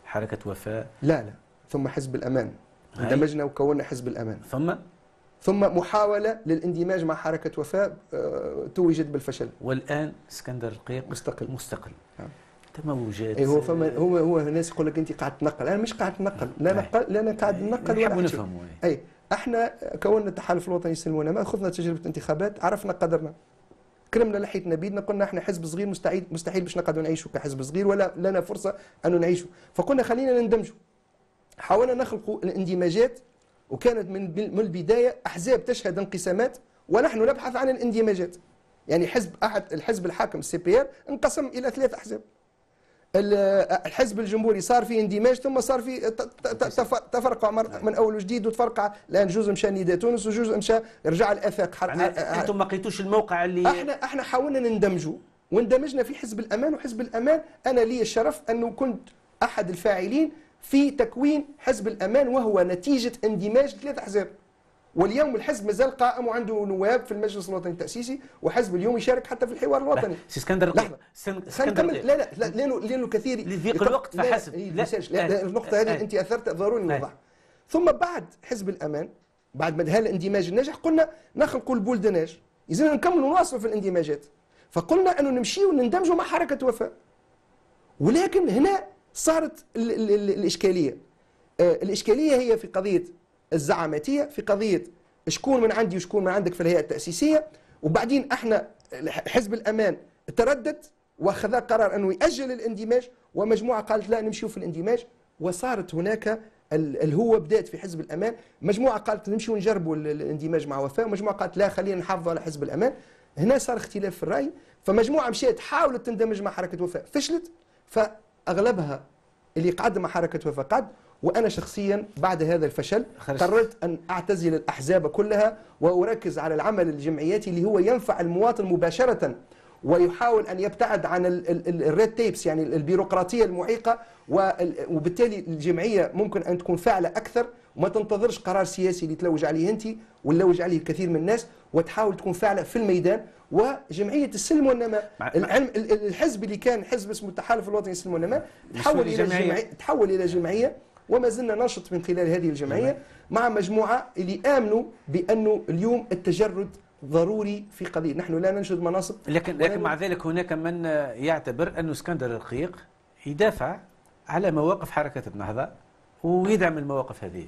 حركه وفاء لا لا ثم حزب الامان اندمجنا وكوننا حزب الأمان ثم ثم محاولة للاندماج مع حركة وفاء آه، توجت بالفشل والآن اسكندر القيق مستقل مستقل نعم. تموجات اي هو فما هو هو الناس يقول لك انت قاعد تنقل انا مش قاعد نقل لا نقل لا انا قاعد نقل ولا نحب نفهموا اي احنا كوننا التحالف الوطني للسلم ما خذنا تجربه انتخابات عرفنا قدرنا كرمنا لحيتنا بيدنا قلنا احنا حزب صغير مستحيل مستحيل باش نقعدوا نعيشوا كحزب صغير ولا لنا فرصه انه نعيشوا فقلنا خلينا نندمجوا حاولنا نخلق الاندماجات وكانت من من البدايه احزاب تشهد انقسامات ونحن نبحث عن الاندماجات يعني حزب احد الحزب الحاكم السي بي ار انقسم الى ثلاث احزاب الحزب الجمهوري صار فيه اندماج ثم صار فيه تفرقع نعم. من اول وجديد وتفرقع لان جزء مشى نداء تونس وجزء مشى رجع الافاق يعني انتم ما لقيتوش الموقع اللي احنا احنا حاولنا نندمجوا واندمجنا في حزب الامان وحزب الامان انا لي الشرف انه كنت احد الفاعلين في تكوين حزب الأمان وهو نتيجة اندماج ثلاث أحزاب واليوم الحزب مازال قائم وعنده نواب في المجلس الوطني التاسيسي وحزب اليوم يشارك حتى في الحوار الوطني سي اسكندر لحظه اسكندر لا لا لا لانه لانه كثير لضيق الوقت فحسب لا, لا, لا النقطه هذه انت اثرت ضروري نوضح ثم بعد حزب الامان بعد ما الاندماج الناجح قلنا نخلقوا البولدناج لازمنا نكملوا نواصلوا في الاندماجات فقلنا انه نمشي ونندمجوا مع حركه وفاء ولكن هنا صارت الـ الـ الـ الإشكالية آه، الإشكالية هي في قضية الزعاماتية في قضية شكون من عندي وشكون من عندك في الهيئة التأسيسية وبعدين احنا حزب الأمان تردد واخذ قرار أنه يأجل الاندماج ومجموعة قالت لا نمشيو في الاندماج وصارت هناك الهوة بدات في حزب الأمان مجموعة قالت نمشيو نجربوا الاندماج مع وفاء ومجموعة قالت لا خلينا نحافظوا على حزب الأمان هنا صار اختلاف في الرأي فمجموعة مشات حاولت تندمج مع حركة وفاء فشلت ف اغلبها اللي قعد مع حركه وفاء قعد وانا شخصيا بعد هذا الفشل قررت ان اعتزل الاحزاب كلها واركز على العمل الجمعياتي اللي هو ينفع المواطن مباشره ويحاول ان يبتعد عن الريد تيبس يعني البيروقراطيه المعيقه وبالتالي الجمعيه ممكن ان تكون فاعله اكثر وما تنتظرش قرار سياسي اللي تلوج عليه انت ولوج عليه كثير من الناس وتحاول تكون فاعله في الميدان وجمعيه السلم والنماء العلم الحزب اللي كان حزب اسمه التحالف الوطني للسلم والنماء تحول الى جمعيه تحول الى جمعيه وما زلنا ننشط من خلال هذه الجمعيه مع مجموعه اللي امنوا بانه اليوم التجرد ضروري في قضيه نحن لا ننشد مناصب لكن لكن مع ذلك هناك من يعتبر أن اسكندر الرقيق يدافع على مواقف حركه النهضه ويدعم المواقف هذه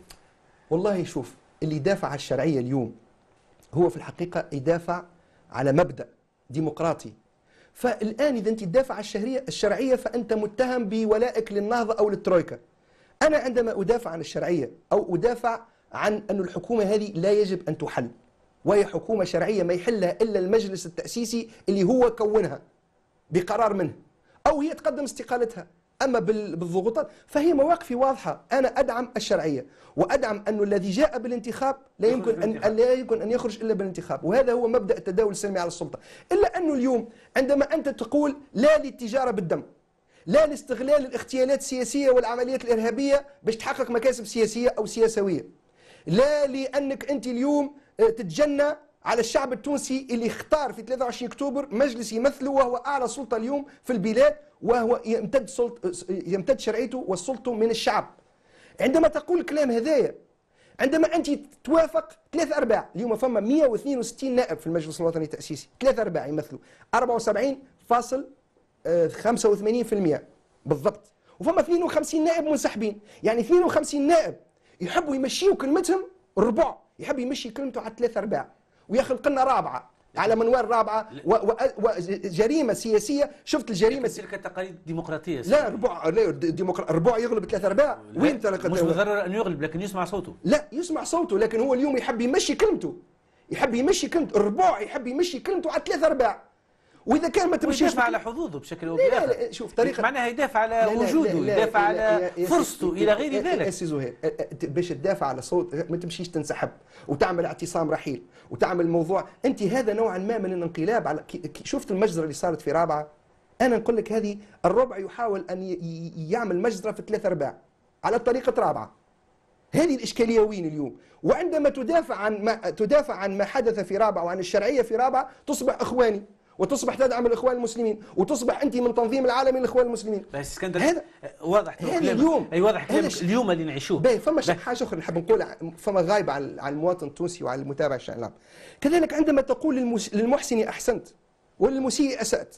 والله شوف اللي دافع الشرعيه اليوم هو في الحقيقه يدافع على مبدأ ديمقراطي فالآن إذا أنت تدافع الشهرية الشرعية فأنت متهم بولائك للنهضة أو للترويكا أنا عندما أدافع عن الشرعية أو أدافع عن أن الحكومة هذه لا يجب أن تحل وهي حكومة شرعية ما يحلها إلا المجلس التأسيسي اللي هو كونها بقرار منه أو هي تقدم استقالتها أما بالضغوطات فهي مواقفي واضحة أنا أدعم الشرعية وأدعم أن الذي جاء بالانتخاب لا يمكن أن, أن لا يمكن أن يخرج إلا بالانتخاب وهذا هو مبدأ التداول السلمي على السلطة إلا أنه اليوم عندما أنت تقول لا للتجارة بالدم لا لاستغلال الاغتيالات السياسية والعمليات الإرهابية باش تحقق مكاسب سياسية أو سياسوية لا لأنك أنت اليوم آه، تتجنى على الشعب التونسي اللي اختار في 23 اكتوبر مجلس يمثله وهو اعلى سلطه اليوم في البلاد وهو يمتد سلط يمتد شرعيته والسلطه من الشعب عندما تقول الكلام هذايا عندما انت توافق ثلاث ارباع اليوم فما 162 نائب في المجلس الوطني التاسيسي ثلاث ارباع يمثلوا 74.85% آه، بالضبط وفما 52 نائب منسحبين يعني 52 نائب يحبوا يمشيوا كلمتهم الربع يحب يمشي كلمته على ثلاث ارباع ويخلق لنا رابعه على منوال رابعه وجريمه سياسيه شفت الجريمه تلك التقاليد الديمقراطية لا ربع لا ربع يغلب ثلاثة ارباع وين تلك مش بالضروره أن يغلب لكن يسمع صوته لا يسمع صوته لكن هو اليوم يحب يمشي كلمته يحب يمشي كلمته الربع يحب يمشي كلمته على ثلاثة ارباع واذا كان ما تمشيش يدافع على حظوظه بشكل او باخر لا لا شوف طريقه معناها يدافع على وجوده يدافع على فرصته الى غير ذلك سي زهير باش تدافع على صوت ما تمشيش تنسحب وتعمل اعتصام رحيل وتعمل موضوع انت هذا نوعا ما من الانقلاب على شفت المجزره اللي صارت في رابعه انا نقول لك هذه الربع يحاول ان يعمل مجزره في ثلاث ارباع على طريقه رابعه هذه الإشكالية وين اليوم وعندما تدافع عن ما تدافع عن ما حدث في رابعة وعن الشرعية في رابعة تصبح إخواني وتصبح تدعم الاخوان المسلمين وتصبح انت من تنظيم العالمي للاخوان المسلمين بس اسكندر هذا أه، واضح هذا اليوم اي واضح كلامك اليوم اللي نعيشوه باهي فما حاجه اخرى نحب نقولها فما غايبه على المواطن التونسي وعلى المتابع الشعلان نعم. كذلك عندما تقول للمحسن احسنت وللمسيء اسات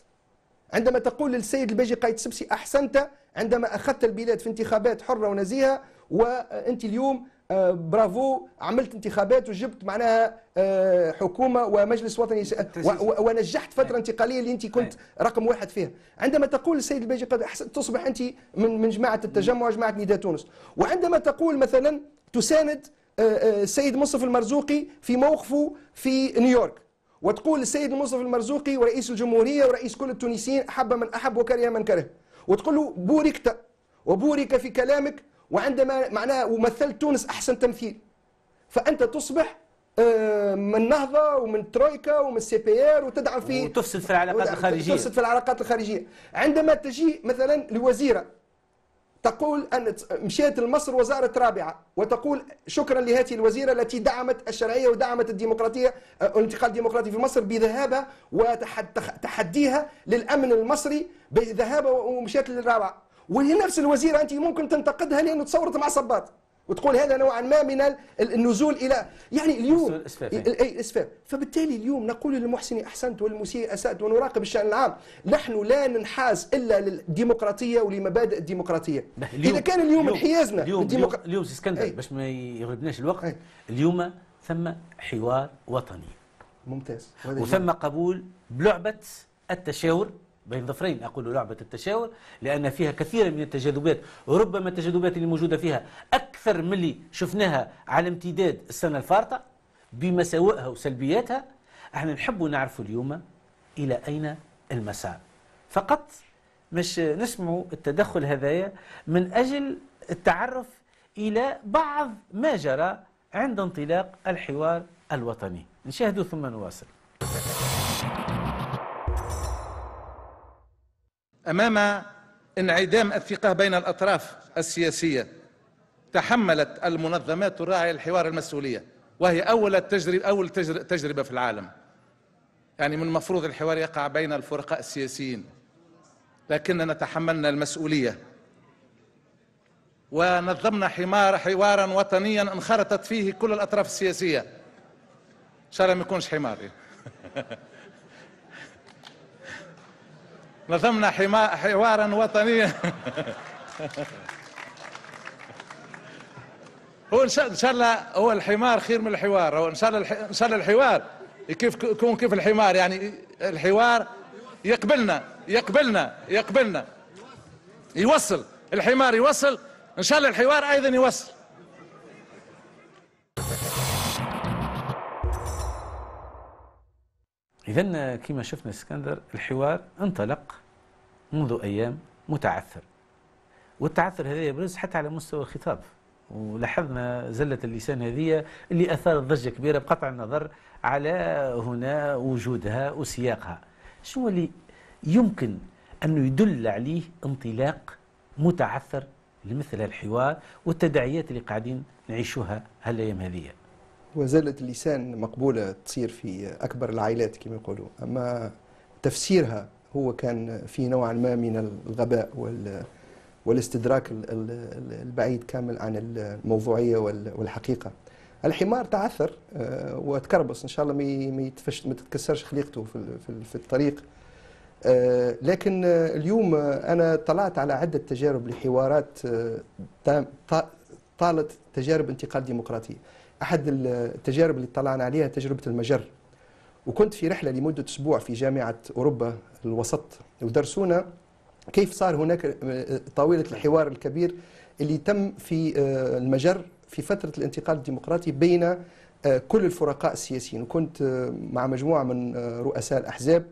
عندما تقول للسيد الباجي قايد سبسي احسنت عندما اخذت البلاد في انتخابات حره ونزيهه وانت اليوم آه، برافو عملت انتخابات وجبت معناها آه، حكومه ومجلس وطني ونجحت فتره نعم. انتقاليه اللي انت كنت نعم. رقم واحد فيها عندما تقول السيد الباجي قد تصبح انت من من جماعه التجمع وجماعه نداء تونس وعندما تقول مثلا تساند آه، السيد مصطفى المرزوقي في موقفه في نيويورك وتقول السيد مصطفى المرزوقي ورئيس الجمهوريه ورئيس كل التونسيين احب من احب وكره من كره وتقول له بوركت وبورك في كلامك وعندما معناها ومثلت تونس احسن تمثيل فانت تصبح آه، من نهضه ومن ترويكا ومن سي بي ار وتدعم في وتفسد في العلاقات الخارجيه تفسد في العلاقات الخارجيه عندما تجي مثلا لوزيره تقول ان مشيت لمصر وزاره رابعه وتقول شكرا لهذه الوزيره التي دعمت الشرعيه ودعمت الديمقراطيه آه، الانتقال الديمقراطي في مصر بذهابها وتحديها للامن المصري بذهابها ومشيت للرابعه وهي نفس الوزيره انت ممكن تنتقدها لانه تصورت مع صباط وتقول هذا نوعا ما من النزول الى يعني اليوم اي اسفاف فبالتالي اليوم نقول للمحسن احسنت والمسيء اسات ونراقب الشان العام نحن لا ننحاز الا للديمقراطيه ولمبادئ الديمقراطيه اذا كان اليوم انحيازنا اليوم اليوم, اليوم اسكندر باش ما يغربناش الوقت أي. اليوم ثم حوار وطني ممتاز وثم قبول بلعبه التشاور بين ظفرين أقول لعبة التشاور لأن فيها كثيرا من التجاذبات ربما التجاذبات اللي موجودة فيها أكثر من اللي شفناها على امتداد السنة الفارطة بمساوئها وسلبياتها احنا نحب نعرف اليوم إلى أين المسار فقط مش نسمع التدخل هذايا من أجل التعرف إلى بعض ما جرى عند انطلاق الحوار الوطني نشاهدوا ثم نواصل امام انعدام الثقه بين الاطراف السياسيه تحملت المنظمات الراعيه للحوار المسؤوليه وهي اول تجربه اول تجربه في العالم يعني من المفروض الحوار يقع بين الفرقاء السياسيين لكننا تحملنا المسؤوليه ونظمنا حمار حوارا وطنيا انخرطت فيه كل الاطراف السياسيه ان شاء الله ما يكونش حمار نظمنا حما... حوارا وطنيا هو ان شاء الله هو الحمار خير من الحوار هو ان شاء الله ان شاء الله الحوار كيف يكون كيف الحمار يعني الحوار يقبلنا يقبلنا يقبلنا يوصل الحمار يوصل ان شاء الله الحوار ايضا يوصل إذا كما شفنا اسكندر الحوار انطلق منذ أيام متعثر والتعثر هذا يبرز حتى على مستوى الخطاب ولاحظنا زلة اللسان هذه اللي أثارت ضجة كبيرة بقطع النظر على هنا وجودها وسياقها شنو اللي يمكن أنه يدل عليه انطلاق متعثر لمثل الحوار والتداعيات اللي قاعدين نعيشوها هالأيام هذه وزالة اللسان مقبولة تصير في أكبر العائلات كما يقولوا أما تفسيرها هو كان في نوع ما من الغباء وال والاستدراك البعيد كامل عن الموضوعية والحقيقة الحمار تعثر آه، وتكربص إن شاء الله ما تتكسرش خليقته في الطريق آه، لكن آه، اليوم أنا طلعت على عدة تجارب لحوارات طالت تجارب انتقال ديمقراطية أحد التجارب اللي طلعنا عليها تجربة المجر وكنت في رحلة لمدة أسبوع في جامعة أوروبا الوسط ودرسونا كيف صار هناك آه، طاولة الحوار الكبير اللي تم في آه، المجر في فترة الانتقال الديمقراطي بين آه، كل الفرقاء السياسيين وكنت مع مجموعة من رؤساء الأحزاب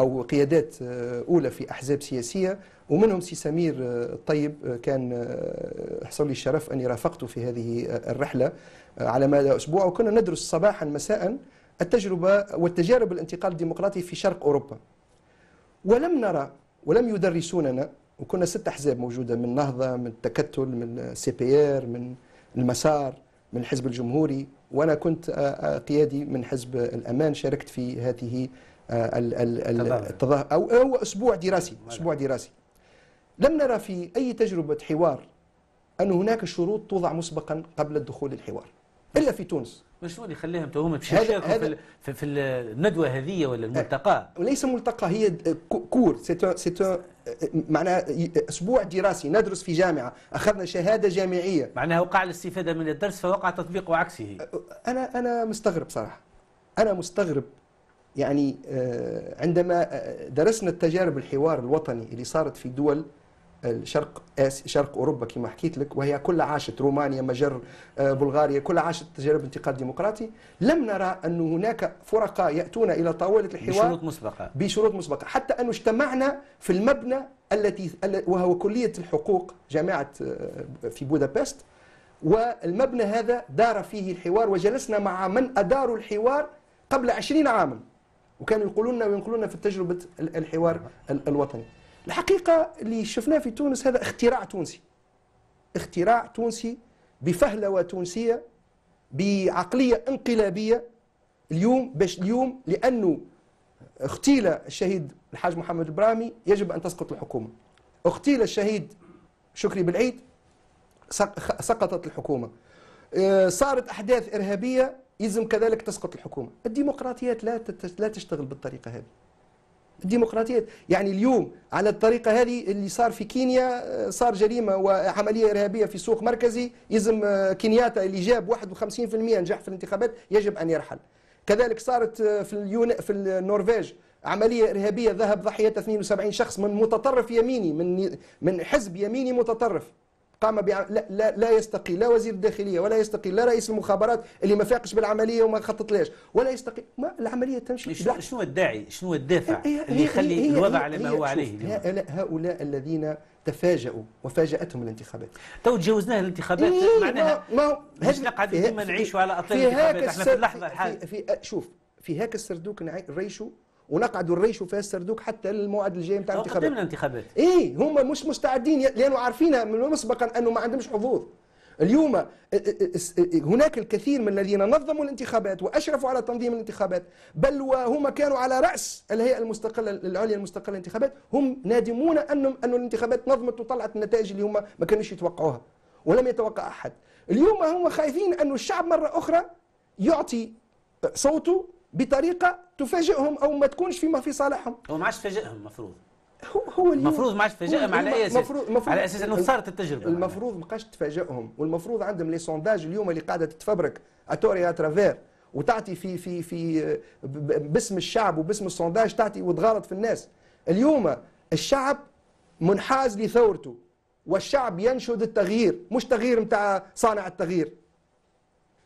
أو قيادات آه، أولى في أحزاب سياسية ومنهم سي سمير آه، الطيب آه، كان حصل لي الشرف أني رافقته في هذه الرحلة على مدى أسبوع وكنا ندرس صباحا مساء التجربة والتجارب الانتقال الديمقراطي في شرق أوروبا ولم نرى ولم يدرسوننا وكنا ست أحزاب موجودة من نهضة من التكتل من سي بي ار من المسار من الحزب الجمهوري وأنا كنت قيادي من حزب الأمان شاركت في هذه آه، التظاهر أو هو أسبوع دراسي أسبوع دراسي لم نرى في أي تجربة حوار أن هناك شروط توضع مسبقا قبل الدخول للحوار إلا في تونس مش هو اللي خلاهم توهم في, في, في الندوة هذه ولا إيه. الملتقى وليس ملتقى هي كور سيت معناها أسبوع دراسي ندرس في جامعة أخذنا شهادة جامعية معناها وقع الاستفادة من الدرس فوقع تطبيقه عكسه أنا أنا مستغرب صراحة أنا مستغرب يعني آه، عندما آه، درسنا التجارب الحوار الوطني اللي صارت في دول الشرق آس شرق اوروبا كما حكيت لك وهي كلها عاشت رومانيا مجر آه، بلغاريا كلها عاشت تجارب انتقاد ديمقراطي لم نرى ان هناك فرقاء ياتون الى طاوله الحوار بشروط مسبقه بشروط مسبقه حتى ان اجتمعنا في المبنى التي وهو كليه الحقوق جامعه في بودابست والمبنى هذا دار فيه الحوار وجلسنا مع من اداروا الحوار قبل عشرين عاما وكانوا يقولوا لنا وينقلوا لنا في تجربه الحوار الوطني الحقيقه اللي شفناه في تونس هذا اختراع تونسي اختراع تونسي بفهلوه تونسيه بعقليه انقلابيه اليوم باش اليوم لانه اغتيل الشهيد الحاج محمد البرامي يجب ان تسقط الحكومه اغتيل الشهيد شكري بالعيد سقطت الحكومه آه، صارت احداث ارهابيه يلزم كذلك تسقط الحكومة الديمقراطيات لا لا تشتغل بالطريقة هذه الديمقراطيات يعني اليوم على الطريقة هذه اللي صار في كينيا آه، صار جريمة وعملية إرهابية في سوق مركزي يلزم آه، كينياتا اللي جاب 51% نجح في الانتخابات يجب أن يرحل كذلك صارت آه، في اليون... في النرويج عملية إرهابية ذهب ضحيتها 72 شخص من متطرف يميني من من حزب يميني متطرف قام بع... لا, لا, لا يستقيل لا وزير الداخليه ولا يستقيل لا رئيس المخابرات اللي ما فاقش بالعمليه وما خطط ليش ولا يستقيل ما العمليه تمشي شنو, الداعي شنو الدافع هي هي اللي يخلي الوضع على ما هو عليه هؤلاء الذين تفاجؤوا وفاجأتهم الانتخابات تو تجاوزنا الانتخابات إيه معناها ما قاعد ديما نعيشوا على اطلال الانتخابات احنا في اللحظه الحاليه في, في شوف في هاك السردوك نعيشوا ونقعدوا الريش في السردوك حتى الموعد الجاي نتاع الانتخابات قدمنا انتخابات اي هما مش مستعدين لانه عارفين من مسبقا انه ما عندهمش حظوظ اليوم هناك الكثير من الذين نظموا الانتخابات واشرفوا على تنظيم الانتخابات بل وهم كانوا على راس الهيئه المستقله العليا المستقله للانتخابات هم نادمون انهم ان الانتخابات نظمت وطلعت النتائج اللي هم ما كانوش يتوقعوها ولم يتوقع احد اليوم هم خايفين انه الشعب مره اخرى يعطي صوته بطريقه تفاجئهم او ما تكونش فيما في صالحهم هو ما عادش تفاجئهم المفروض هو هو المفروض ما عادش تفاجئهم على اي اساس على اساس انه صارت التجربه المفروض ما بقاش تفاجئهم والمفروض عندهم لي سونداج اليوم اللي قاعده تتفبرك اتوري اترافير وتعطي في في في باسم الشعب وباسم السونداج تعطي وتغالط في الناس اليوم الشعب منحاز لثورته والشعب ينشد التغيير مش تغيير نتاع صانع التغيير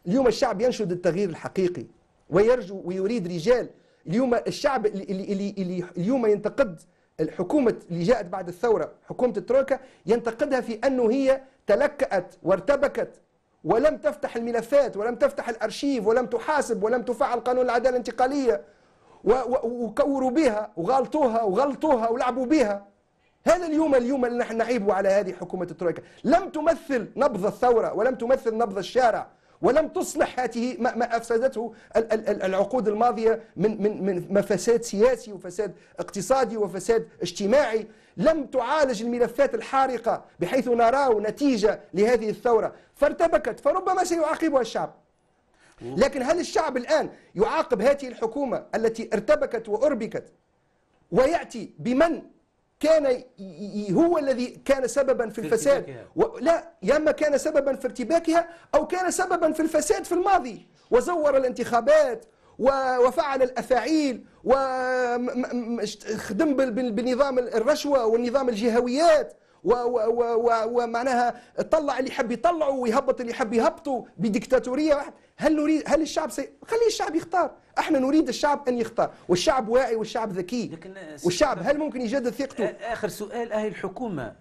اليوم الشعب ينشد التغيير الحقيقي ويرجو ويريد رجال اليوم الشعب اللي, اللي, اللي اليوم ينتقد الحكومة اللي جاءت بعد الثورة حكومة الترويكا ينتقدها في أنه هي تلكأت وارتبكت ولم تفتح الملفات ولم تفتح الأرشيف ولم تحاسب ولم تفعل قانون العدالة الانتقالية وكوروا بها وغلطوها وغلطوها ولعبوا بها هذا اليوم اليوم اللي نحن نعيبوا على هذه حكومة الترويكا لم تمثل نبض الثورة ولم تمثل نبض الشارع ولم تصلح هاته ما أفسدته العقود الماضية من من من فساد سياسي وفساد اقتصادي وفساد اجتماعي لم تعالج الملفات الحارقة بحيث نراه نتيجة لهذه الثورة فارتبكت فربما سيعاقبها الشعب لكن هل الشعب الآن يعاقب هذه الحكومة التي ارتبكت وأربكت ويأتي بمن كان هو الذي كان سببا في الفساد لا يا اما كان سببا في ارتباكها او كان سببا في الفساد في الماضي وزور الانتخابات وفعل الافاعيل وخدم بنظام الرشوه والنظام الجهويات ومعناها طلع اللي حب يطلعه ويهبط اللي حب يهبطه بديكتاتوريه واحد هل نريد هل الشعب سي... خلي الشعب يختار احنا نريد الشعب ان يختار والشعب واعي والشعب ذكي لكن والشعب هل ممكن يجدد ثقته اخر سؤال اهي الحكومه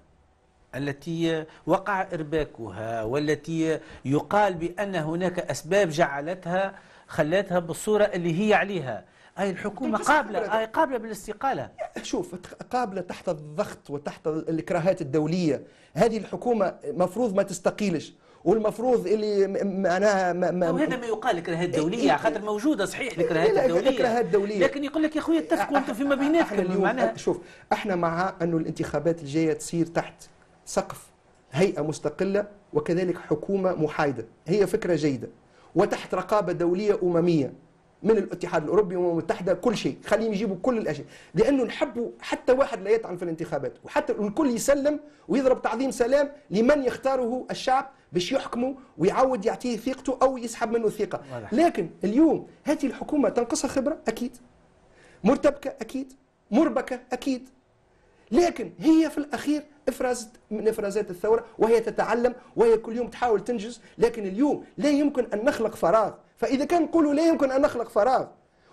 التي وقع ارباكها والتي يقال بان هناك اسباب جعلتها خلتها بالصوره اللي هي عليها اي الحكومه قابله اي قابله بالاستقاله شوف قابله تحت الضغط وتحت الاكراهات الدوليه هذه الحكومه مفروض ما تستقيلش والمفروض اللي معناها ما, ما هذا ما يقال الكراهات الدوليه إيه،, إيه خاطر موجوده صحيح الكراهات إيه، الدوليه الدوليه لكن يقول لك يا خويا اتفقوا انتم فيما بيناتكم معناها شوف احنا مع انه الانتخابات الجايه تصير تحت سقف هيئه مستقله وكذلك حكومه محايده هي فكره جيده وتحت رقابه دوليه امميه من الاتحاد الاوروبي والامم المتحده كل شيء خليهم يجيبوا كل الاشياء لانه نحبوا حتى واحد لا يطعن في الانتخابات وحتى الكل يسلم ويضرب تعظيم سلام لمن يختاره الشعب باش يحكموا ويعود يعطيه ثقته او يسحب منه الثقه لكن اليوم هذه الحكومه تنقصها خبره اكيد مرتبكه اكيد مربكه اكيد لكن هي في الاخير افرازت من افرازات الثوره وهي تتعلم وهي كل يوم تحاول تنجز لكن اليوم لا يمكن ان نخلق فراغ فاذا كان نقولوا لا يمكن ان نخلق فراغ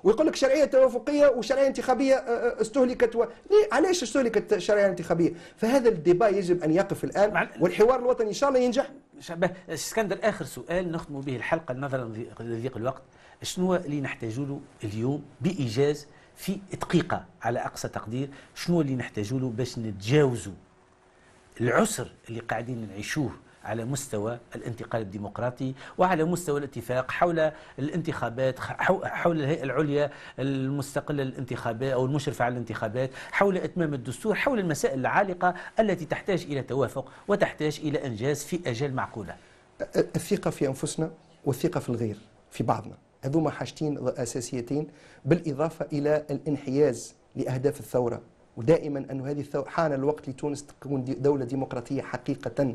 ويقول لك شرعيه توافقيه وشرعيه انتخابيه آه، آه، استهلكت و... ليه علاش استهلكت شرعيه انتخابيه؟ فهذا الديبا يجب ان يقف الان والحوار الوطني ان شاء الله ينجح شباب اسكندر اخر سؤال نختم به الحلقه نظرا لضيق الوقت شنو اللي نحتاج له اليوم بايجاز في دقيقه على اقصى تقدير شنو اللي نحتاج له باش نتجاوزوا العسر اللي قاعدين نعيشوه على مستوى الانتقال الديمقراطي وعلى مستوى الاتفاق حول الانتخابات حول الهيئة العليا المستقلة للانتخابات أو المشرفة على الانتخابات حول إتمام الدستور حول المسائل العالقة التي تحتاج إلى توافق وتحتاج إلى إنجاز في أجال معقولة الثقة في أنفسنا والثقة في الغير في بعضنا هذوما حاجتين أساسيتين بالإضافة إلى الانحياز لأهداف الثورة ودائما أن هذه الثورة حان الوقت لتونس تكون دولة ديمقراطية حقيقة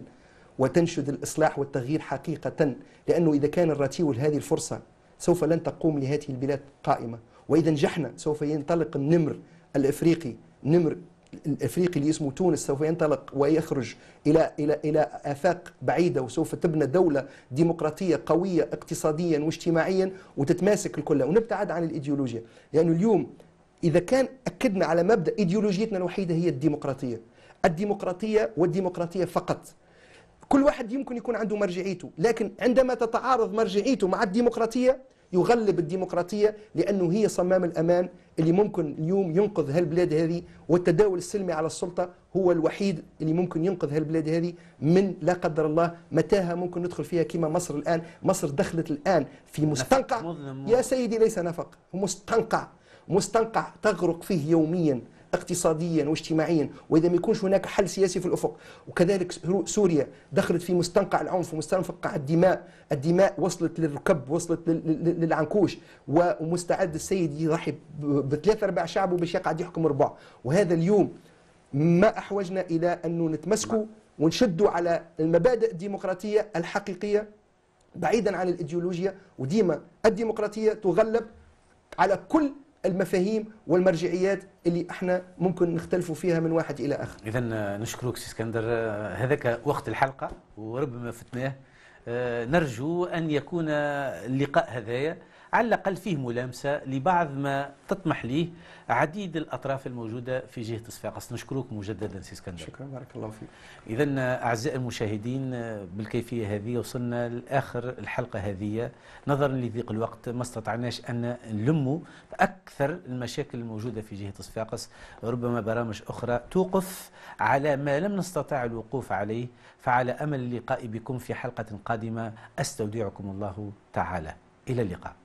وتنشد الإصلاح والتغيير حقيقة لأنه إذا كان الرتيول هذه الفرصة سوف لن تقوم لهذه البلاد قائمة وإذا نجحنا سوف ينطلق النمر الإفريقي نمر الافريقي اللي اسمه تونس سوف ينطلق ويخرج الى الى الى افاق بعيده وسوف تبنى دوله ديمقراطيه قويه اقتصاديا واجتماعيا وتتماسك الكل ونبتعد عن الايديولوجيا لانه يعني اليوم اذا كان اكدنا على مبدا ايديولوجيتنا الوحيده هي الديمقراطيه الديمقراطيه والديمقراطيه فقط كل واحد يمكن يكون عنده مرجعيته لكن عندما تتعارض مرجعيته مع الديمقراطية يغلب الديمقراطية لأنه هي صمام الأمان اللي ممكن اليوم ينقذ هالبلاد هذه والتداول السلمي على السلطة هو الوحيد اللي ممكن ينقذ هالبلاد هذه من لا قدر الله متاهة ممكن ندخل فيها كما مصر الآن مصر دخلت الآن في مستنقع يا سيدي ليس نفق مستنقع مستنقع تغرق فيه يوميا اقتصاديا واجتماعيا واذا ما يكونش هناك حل سياسي في الافق وكذلك سوريا دخلت في مستنقع العنف ومستنقع الدماء الدماء وصلت للركب وصلت للعنكوش ومستعد السيد يضحي بثلاث أرباع شعبه باش يقعد يحكم ربع وهذا اليوم ما أحوجنا إلى أنه نتمسكوا ونشدوا على المبادئ الديمقراطية الحقيقية بعيدا عن الإيديولوجيا وديما الديمقراطية تغلب على كل المفاهيم والمرجعيات اللي احنا ممكن نختلفوا فيها من واحد الى اخر. اذا آه، نشكرك سي اسكندر آه، هذاك وقت الحلقه وربما فتناه آه، نرجو ان يكون اللقاء هذايا على الأقل فيه ملامسة لبعض ما تطمح ليه عديد الأطراف الموجودة في جهة صفاقس نشكرك مجددا سي اسكندر شكرا بارك الله فيك إذا أعزائي المشاهدين بالكيفية هذه وصلنا لآخر الحلقة هذه نظرا لضيق الوقت ما استطعناش أن نلموا أكثر المشاكل الموجودة في جهة صفاقس ربما برامج أخرى توقف على ما لم نستطع الوقوف عليه فعلى أمل اللقاء بكم في حلقة قادمة أستودعكم الله تعالى إلى اللقاء